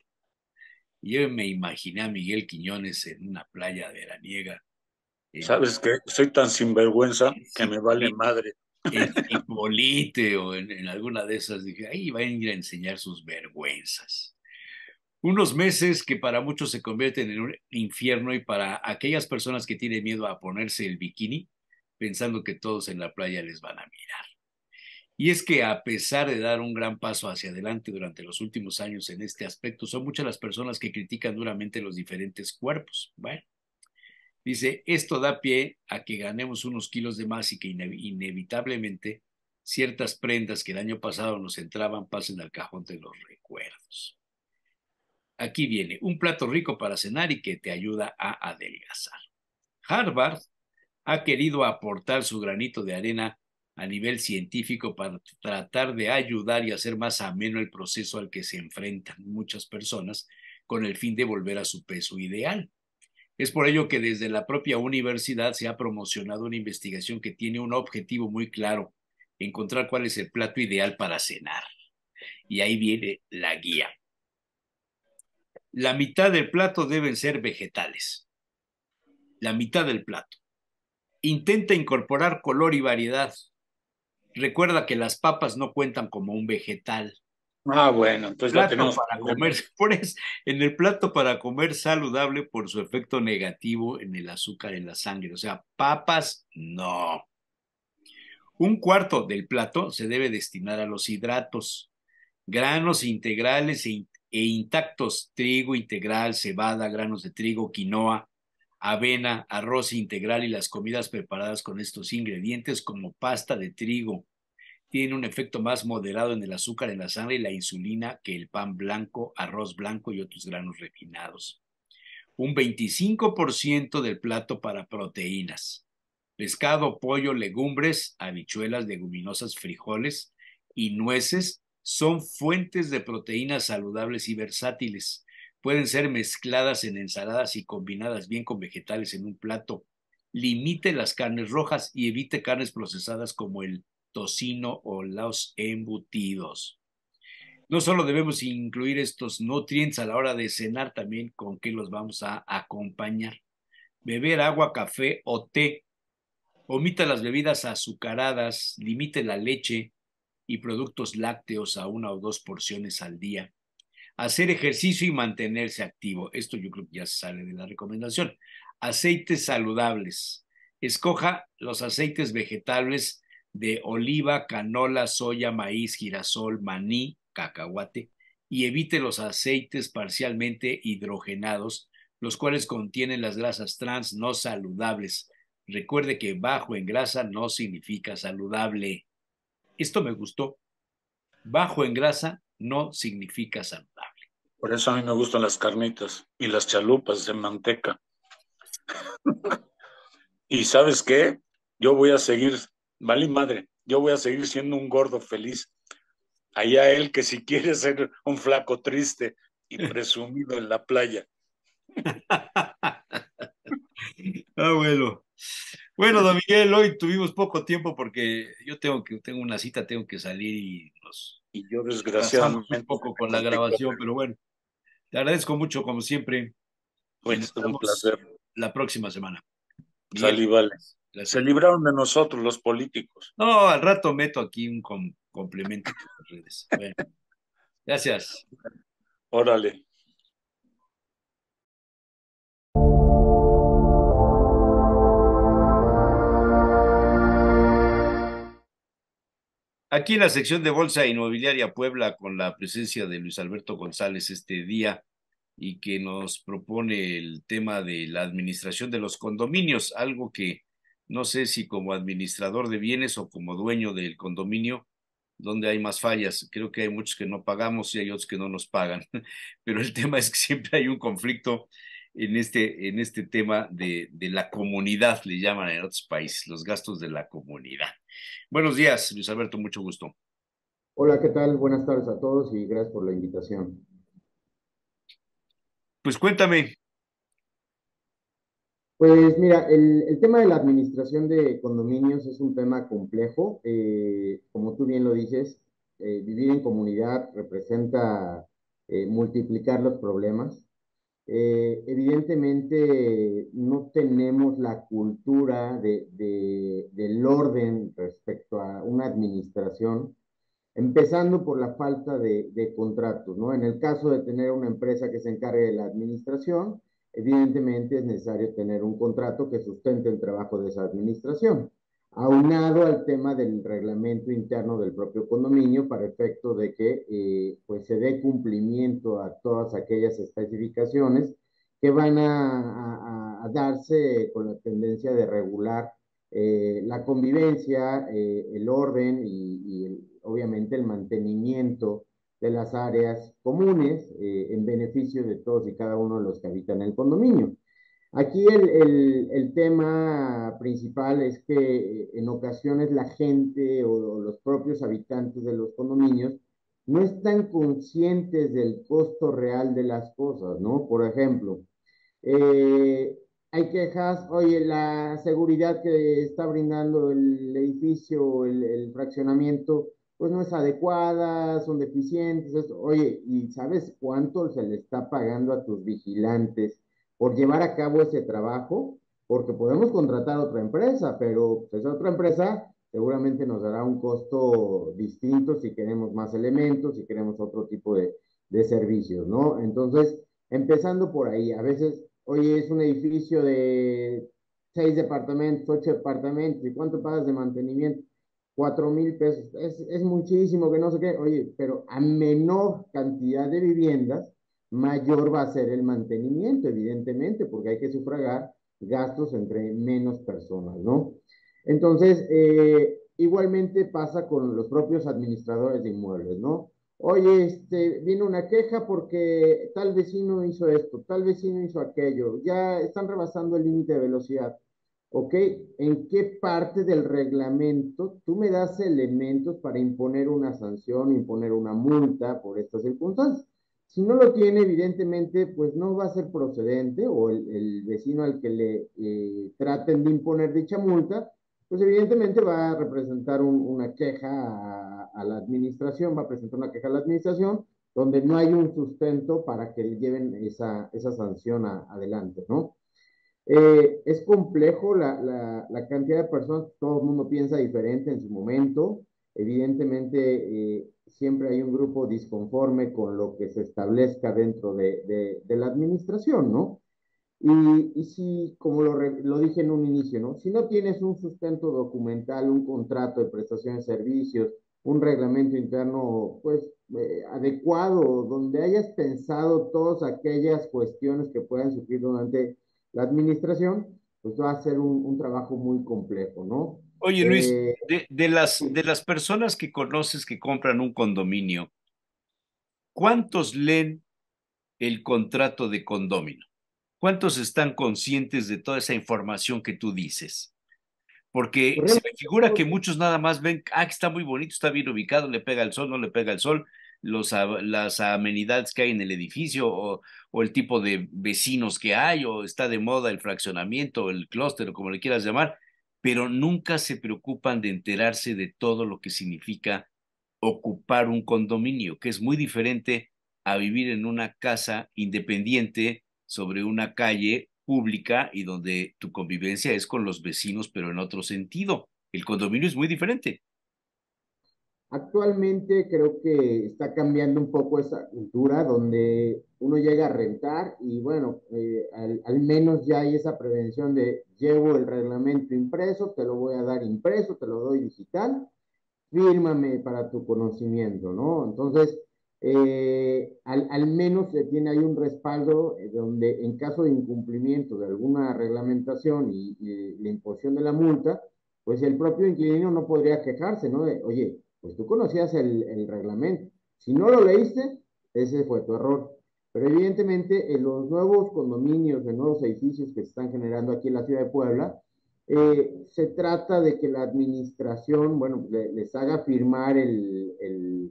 Yo me imaginé a Miguel Quiñones en una playa veraniega. ¿Sabes que Soy tan sinvergüenza que me vale madre en Hipólite o en, alguna de esas, dije, ahí va a ir a enseñar sus vergüenzas. Unos meses que para muchos se convierten en un infierno y para aquellas personas que tienen miedo a ponerse el bikini, pensando que todos en la playa les van a mirar. Y es que a pesar de dar un gran paso hacia adelante durante los últimos años en este aspecto, son muchas las personas que critican duramente los diferentes cuerpos. ¿vale? Dice, esto da pie a que ganemos unos kilos de más y que inevitablemente ciertas prendas que el año pasado nos entraban pasen al cajón de los recuerdos. Aquí viene un plato rico para cenar y que te ayuda a adelgazar. Harvard ha querido aportar su granito de arena a nivel científico para tratar de ayudar y hacer más ameno el proceso al que se enfrentan muchas personas con el fin de volver a su peso ideal. Es por ello que desde la propia universidad se ha promocionado una investigación que tiene un objetivo muy claro, encontrar cuál es el plato ideal para cenar. Y ahí viene la guía. La mitad del plato deben ser vegetales. La mitad del plato. Intenta incorporar color y variedad. Recuerda que las papas no cuentan como un vegetal. Ah, bueno, entonces la tenemos para comer, en el plato para comer saludable por su efecto negativo en el azúcar en la sangre, o sea, papas no. Un cuarto del plato se debe destinar a los hidratos, granos integrales e, e intactos, trigo integral, cebada, granos de trigo, quinoa, avena, arroz integral y las comidas preparadas con estos ingredientes como pasta de trigo, tiene un efecto más moderado en el azúcar en la sangre y la insulina que el pan blanco, arroz blanco y otros granos refinados. Un 25% del plato para proteínas. Pescado, pollo, legumbres, habichuelas, leguminosas, frijoles y nueces son fuentes de proteínas saludables y versátiles. Pueden ser mezcladas en ensaladas y combinadas bien con vegetales en un plato. Limite las carnes rojas y evite carnes procesadas como el tocino o los embutidos. No solo debemos incluir estos nutrientes a la hora de cenar, también con qué los vamos a acompañar. Beber agua, café o té. Omita las bebidas azucaradas, limite la leche y productos lácteos a una o dos porciones al día hacer ejercicio y mantenerse activo. Esto yo creo que ya sale de la recomendación. Aceites saludables. Escoja los aceites vegetales de oliva, canola, soya, maíz, girasol, maní, cacahuate y evite los aceites parcialmente hidrogenados, los cuales contienen las grasas trans no saludables. Recuerde que bajo en grasa no significa saludable. Esto me gustó. Bajo en grasa no significa saludable. Por eso a mí me gustan las carnitas y las chalupas de manteca. y sabes qué? Yo voy a seguir vale madre, yo voy a seguir siendo un gordo feliz. Allá él que si quiere ser un flaco triste y presumido en la playa. Abuelo. Ah, bueno, don Miguel, hoy tuvimos poco tiempo porque yo tengo que tengo una cita, tengo que salir y nos y yo desgraciadamente un poco con la grabación, pero bueno. Te agradezco mucho como siempre. Bueno, es un placer. La próxima semana. Sal vale. Se libraron de nosotros los políticos. No, al rato meto aquí un complemento. bueno, gracias. Órale. Aquí en la sección de Bolsa Inmobiliaria Puebla, con la presencia de Luis Alberto González este día y que nos propone el tema de la administración de los condominios, algo que no sé si como administrador de bienes o como dueño del condominio, donde hay más fallas. Creo que hay muchos que no pagamos y hay otros que no nos pagan. Pero el tema es que siempre hay un conflicto en este, en este tema de, de la comunidad, le llaman en otros países, los gastos de la comunidad. Buenos días, Luis Alberto, mucho gusto. Hola, ¿qué tal? Buenas tardes a todos y gracias por la invitación. Pues cuéntame, pues mira, el, tema de la administración de condominios es un tema complejo. Eh, como tú bien lo dices, eh, vivir en comunidad representa eh, multiplicar los problemas. evidentemente no tenemos la cultura del orden respecto a una administración, empezando por la falta de, de contratos. ¿no? En el caso de tener una empresa que se encargue de la administración, evidentemente es necesario tener un contrato que sustente el trabajo de esa administración, aunado al tema del reglamento interno del propio condominio para efecto de que eh, pues se dé cumplimiento a todas aquellas especificaciones que van a, darse con la tendencia de regular eh, la convivencia, eh, el orden y, obviamente el mantenimiento de las áreas comunes eh, en beneficio de todos y cada uno de los que habitan el condominio. Aquí el, tema principal es que eh, en ocasiones la gente o, los propios habitantes de los condominios no están conscientes del costo real de las cosas, ¿no? Por ejemplo, eh, hay quejas, oye, la seguridad que está brindando el edificio, el, el fraccionamiento, pues no es adecuada, son deficientes, oye, ¿y sabes cuánto se le está pagando a tus vigilantes por llevar a cabo ese trabajo? Porque podemos contratar otra empresa, pero pues, esa otra empresa seguramente nos dará un costo distinto si queremos más elementos, si queremos otro tipo de, de servicios, ¿no? Entonces, empezando por ahí, a veces, oye, es un edificio de seis departamentos, ocho departamentos, ¿y cuánto pagas de mantenimiento? cuatro mil pesos, es, muchísimo que no sé qué, oye, pero a menor cantidad de viviendas, mayor va a ser el mantenimiento, evidentemente, porque hay que sufragar gastos entre menos personas, ¿no? Entonces, eh, igualmente pasa con los propios administradores de inmuebles, ¿no? Oye, este, viene una queja porque tal vecino hizo esto, tal vecino hizo aquello, ya están rebasando el límite de velocidad. ¿ok? ¿En qué parte del reglamento tú me das elementos para imponer una sanción, imponer una multa por estas circunstancias? Si no lo tiene, evidentemente, pues no va a ser procedente o el, vecino al que le eh, traten de imponer dicha multa, pues evidentemente va a representar una queja a, la administración, va a presentar una queja a la administración donde no hay un sustento para que lleven esa, esa sanción adelante, ¿no? Eh, es complejo la, cantidad de personas, todo el mundo piensa diferente en su momento. Evidentemente, eh, siempre hay un grupo disconforme con lo que se establezca dentro de, la administración, ¿no? Y, si, como lo, dije en un inicio, ¿no? Si no tienes un sustento documental, un contrato de prestación de servicios, un reglamento interno, pues, eh, adecuado, donde hayas pensado todas aquellas cuestiones que puedan surgir durante la administración, pues va a hacer un, trabajo muy complejo, ¿no? Oye, Luis, eh, de, las, de las personas que conoces que compran un condominio, ¿cuántos leen el contrato de condominio? ¿Cuántos están conscientes de toda esa información que tú dices? Porque se me figura que muchos nada más ven, ah, está muy bonito, está bien ubicado, le pega el sol, no le pega el sol, las amenidades que hay en el edificio o, o, el tipo de vecinos que hay o está de moda el fraccionamiento, el clúster o como le quieras llamar, pero nunca se preocupan de enterarse de todo lo que significa ocupar un condominio, que es muy diferente a vivir en una casa independiente sobre una calle pública y donde tu convivencia es con los vecinos, pero en otro sentido. El condominio es muy diferente. Actualmente creo que está cambiando un poco esa cultura donde uno llega a rentar y bueno, eh, al, menos ya hay esa prevención de llevo el reglamento impreso, te lo voy a dar impreso, te lo doy digital, fírmame para tu conocimiento, ¿no? Entonces, eh, al, menos se tiene ahí un respaldo eh, donde en caso de incumplimiento de alguna reglamentación y, la imposición de la multa, pues el propio inquilino no podría quejarse, ¿no? oye, pues tú conocías el, reglamento. Si no lo leíste, ese fue tu error. Pero evidentemente en los nuevos condominios, de nuevos edificios que se están generando aquí en la ciudad de Puebla, eh, se trata de que la administración, bueno, les haga firmar el,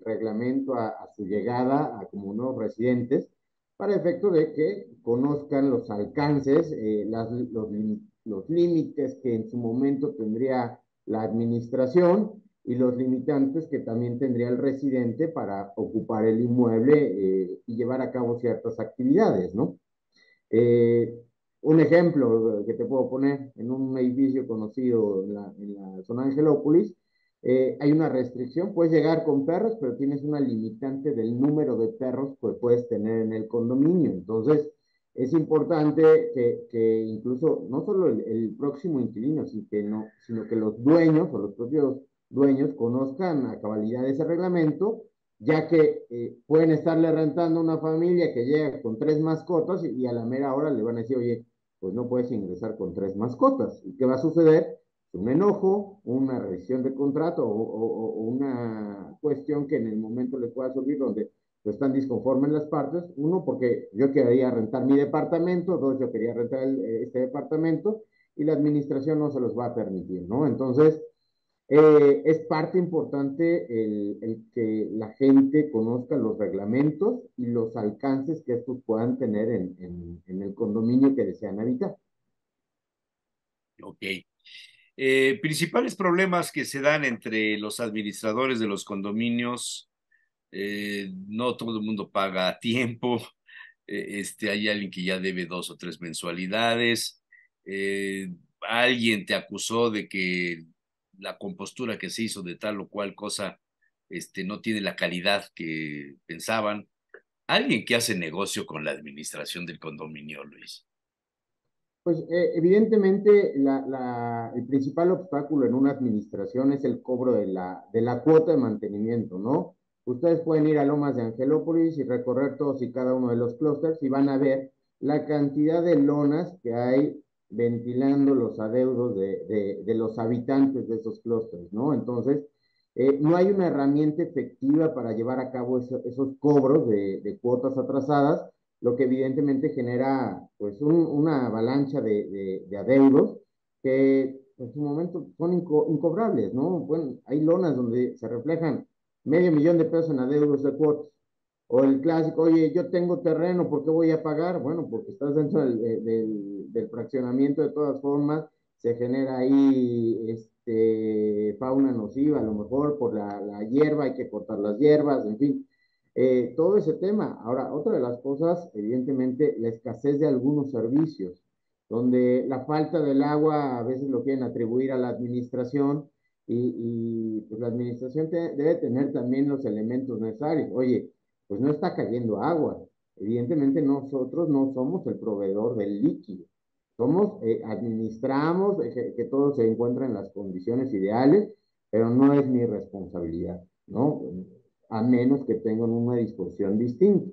reglamento a, su llegada a como nuevos residentes, para efecto de que conozcan los alcances, eh, los límites que en su momento tendría la administración y los limitantes que también tendría el residente para ocupar el inmueble eh, y llevar a cabo ciertas actividades, ¿no? Eh, un ejemplo que te puedo poner, en un edificio conocido en la, zona de Angelópolis, eh, hay una restricción, puedes llegar con perros, pero tienes una limitante del número de perros que puedes tener en el condominio. Entonces, es importante que, incluso no solo el, próximo inquilino, sino que, no, sino que los dueños o los propios dueños conozcan a cabalidad de ese reglamento, ya que eh, pueden estarle rentando a una familia que llega con tres mascotas y, a la mera hora le van a decir, oye, pues no puedes ingresar con tres mascotas. ¿Y qué va a suceder? Un enojo, una revisión de contrato o, una cuestión que en el momento le pueda surgir donde están disconformes las partes. Uno, porque yo quería rentar mi departamento, dos, yo quería rentar este departamento, y la administración no se los va a permitir, ¿no? Entonces, eh, es parte importante el, que la gente conozca los reglamentos y los alcances que estos puedan tener en, el condominio que desean habitar. Ok. Eh, principales problemas que se dan entre los administradores de los condominios, eh, no todo el mundo paga a tiempo, este, hay alguien que ya debe dos o tres mensualidades, alguien te acusó de que la compostura que se hizo de tal o cual cosa este, no tiene la calidad que pensaban. Alguien que hace negocio con la administración del condominio, Luis. Pues eh, evidentemente el principal obstáculo en una administración es el cobro de la, de la cuota de mantenimiento, ¿no? Ustedes pueden ir a Lomas de Angelópolis y recorrer todos y cada uno de los clústeres y van a ver la cantidad de lonas que hay ventilando los adeudos de, los habitantes de esos clústeres, ¿no? Entonces, eh, no hay una herramienta efectiva para llevar a cabo esos cobros de, cuotas atrasadas, lo que evidentemente genera pues una avalancha de, adeudos que pues, en su momento son incobrables, ¿no? Bueno, hay lonas donde se reflejan medio millón de pesos en adeudos de cuotas. O el clásico, oye, yo tengo terreno, ¿por qué voy a pagar? Bueno, porque estás dentro eh, del, del, fraccionamiento de todas formas, se genera ahí este, fauna nociva, a lo mejor por la, la hierba, hay que cortar las hierbas, en fin, eh, todo ese tema. Ahora, otra de las cosas, evidentemente, la escasez de algunos servicios, donde la falta del agua a veces lo quieren atribuir a la administración y, pues la administración debe tener también los elementos necesarios. Oye, pues no está cayendo agua. Evidentemente nosotros no somos el proveedor del líquido. Somos, eh, administramos eh, que, todo se encuentra en las condiciones ideales, pero no es mi responsabilidad, ¿no? A menos que tengan una disposición distinta.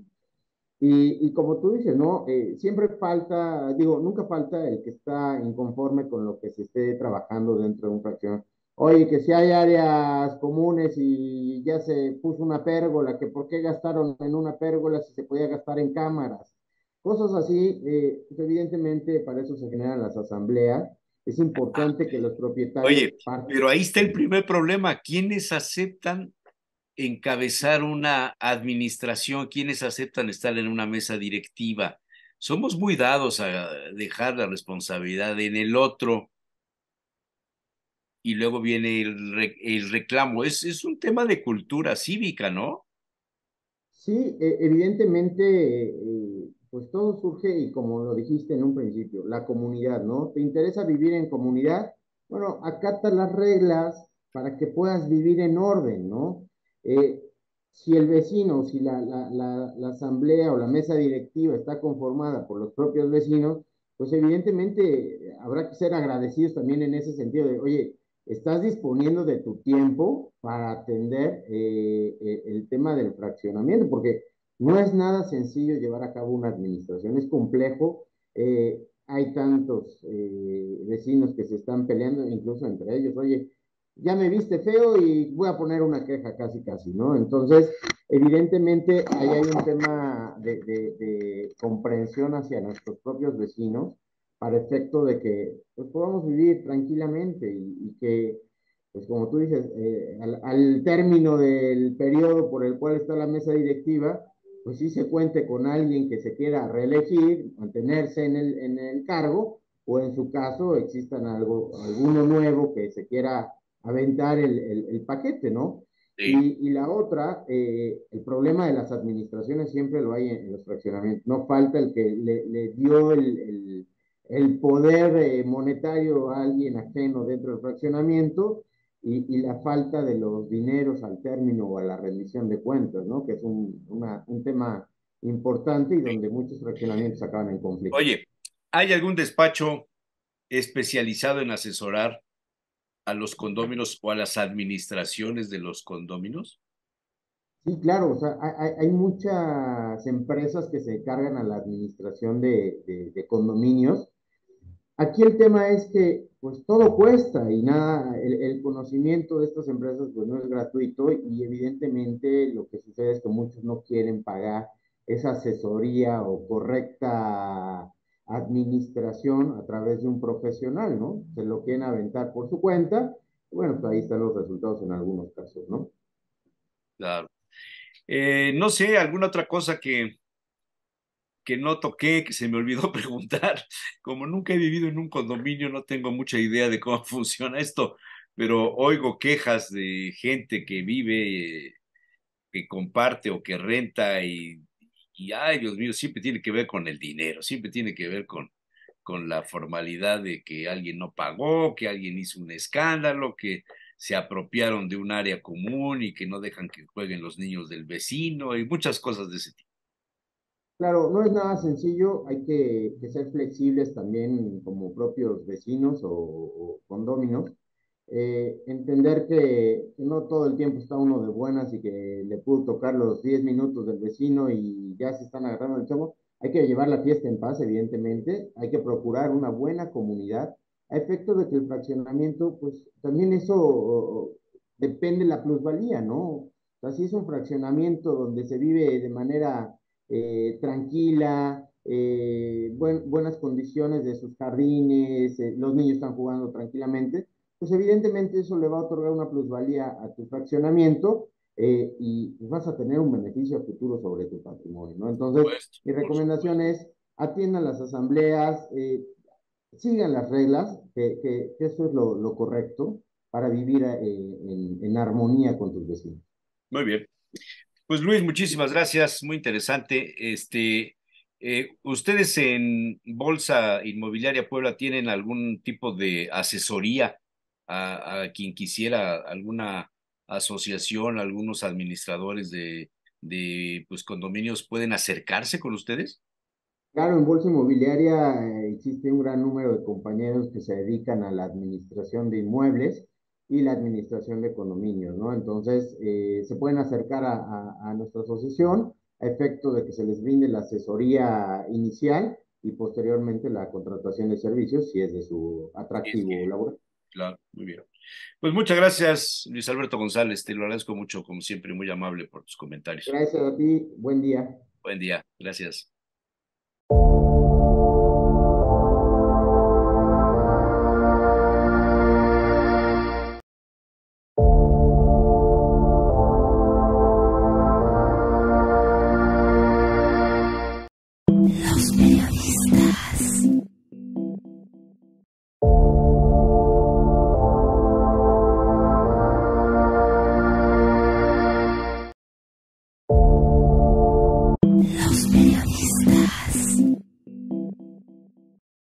Y, como tú dices, ¿no? Eh, siempre falta, digo, nunca falta el que está inconforme con lo que se esté trabajando dentro de un fraccionamiento oye, que si hay áreas comunes y ya se puso una pérgola, que por qué gastaron en una pérgola si se podía gastar en cámaras. Cosas así, eh, evidentemente para eso se generan las asambleas. Es importante que los propietarios... Oye, pero ahí está el primer problema. ¿Quiénes aceptan encabezar una administración? ¿Quiénes aceptan estar en una mesa directiva? Somos muy dados a dejar la responsabilidad en el otro y luego viene el, reclamo. Es, es un tema de cultura cívica, ¿no? Sí, e, evidentemente, eh, eh, pues todo surge, y como lo dijiste en un principio, la comunidad, ¿no? ¿Te interesa vivir en comunidad? Bueno, acata las reglas para que puedas vivir en orden, ¿no? Eh, si el vecino, si la, asamblea o la mesa directiva está conformada por los propios vecinos, pues evidentemente habrá que ser agradecidos también en ese sentido de, oye, estás disponiendo de tu tiempo para atender eh, eh, el tema del fraccionamiento, porque no es nada sencillo llevar a cabo una administración, es complejo. Eh, hay tantos vecinos que se están peleando, incluso entre ellos, oye, ya me viste feo y voy a poner una queja casi, casi, ¿no? Entonces, evidentemente, ahí hay un tema de comprensión hacia nuestros propios vecinos para efecto de que pues, podamos vivir tranquilamente y, que, pues como tú dices, eh, al, término del periodo por el cual está la mesa directiva, pues sí se cuente con alguien que se quiera reelegir, mantenerse en el, en el cargo, o en su caso existan algo, alguno nuevo que se quiera aventar el, el, paquete, ¿no? Y, y, la otra, eh, el problema de las administraciones siempre lo hay en, los fraccionamientos. No falta el que le, le dio el, el poder eh, monetario a alguien ajeno dentro del fraccionamiento y, la falta de los dineros al término o a la rendición de cuentas, ¿no? que es un, tema importante y donde muchos fraccionamientos acaban en conflicto. Oye, ¿hay algún despacho especializado en asesorar a los condóminos o a las administraciones de los condóminos? Sí, claro, sea, hay, muchas empresas que se encargan a la administración de condominios Aquí el tema es que pues todo cuesta y nada, el, conocimiento de estas empresas pues no es gratuito y evidentemente lo que sucede es que muchos no quieren pagar esa asesoría o correcta administración a través de un profesional, ¿no? Se lo quieren aventar por su cuenta. Bueno, pues ahí están los resultados en algunos casos, ¿no? Claro. Eh, no sé, alguna otra cosa que, que no toqué, que se me olvidó preguntar. Como nunca he vivido en un condominio, no tengo mucha idea de cómo funciona esto, pero oigo quejas de gente que vive, que comparte o que renta y, ay Dios mío, siempre tiene que ver con el dinero, siempre tiene que ver con, con la formalidad de que alguien no pagó, que alguien hizo un escándalo, que se apropiaron de un área común y que no dejan que jueguen los niños del vecino y muchas cosas de ese tipo. Claro, no es nada sencillo, hay que, ser flexibles también como propios vecinos o, o condóminos, eh, entender que, no todo el tiempo está uno de buenas y que le pudo tocar los 10 minutos del vecino y ya se están agarrando el chavo, hay que llevar la fiesta en paz, evidentemente, hay que procurar una buena comunidad, a efecto de que el fraccionamiento, pues también eso depende de la plusvalía, ¿no? O sea, si es un fraccionamiento donde se vive de manera eh, tranquila, eh, buenas condiciones de sus jardines, eh, los niños están jugando tranquilamente, pues evidentemente eso le va a otorgar una plusvalía a tu fraccionamiento y vas a tener un beneficio futuro sobre tu patrimonio, Entonces, mi recomendación es atiendan las asambleas, sigan las reglas, que, eso es lo, correcto para vivir en armonía con tus vecinos. Muy bien. Pues Luis, muchísimas gracias, muy interesante. Este, eh, ¿Ustedes en Bolsa Inmobiliaria Puebla tienen algún tipo de asesoría a, a quien quisiera, alguna asociación, algunos administradores de, de pues, condominios pueden acercarse con ustedes? Claro, en Bolsa Inmobiliaria eh, existe un gran número de compañeros que se dedican a la administración de inmuebles y la administración de condominios, ¿no? Entonces, eh, se pueden acercar a, nuestra asociación a efecto de que se les brinde la asesoría inicial y posteriormente la contratación de servicios, si es de su atractivo es laboral. Claro, muy bien. Pues muchas gracias, Luis Alberto González, te lo agradezco mucho, como siempre, muy amable por tus comentarios. Gracias a ti, buen día. Buen día, gracias.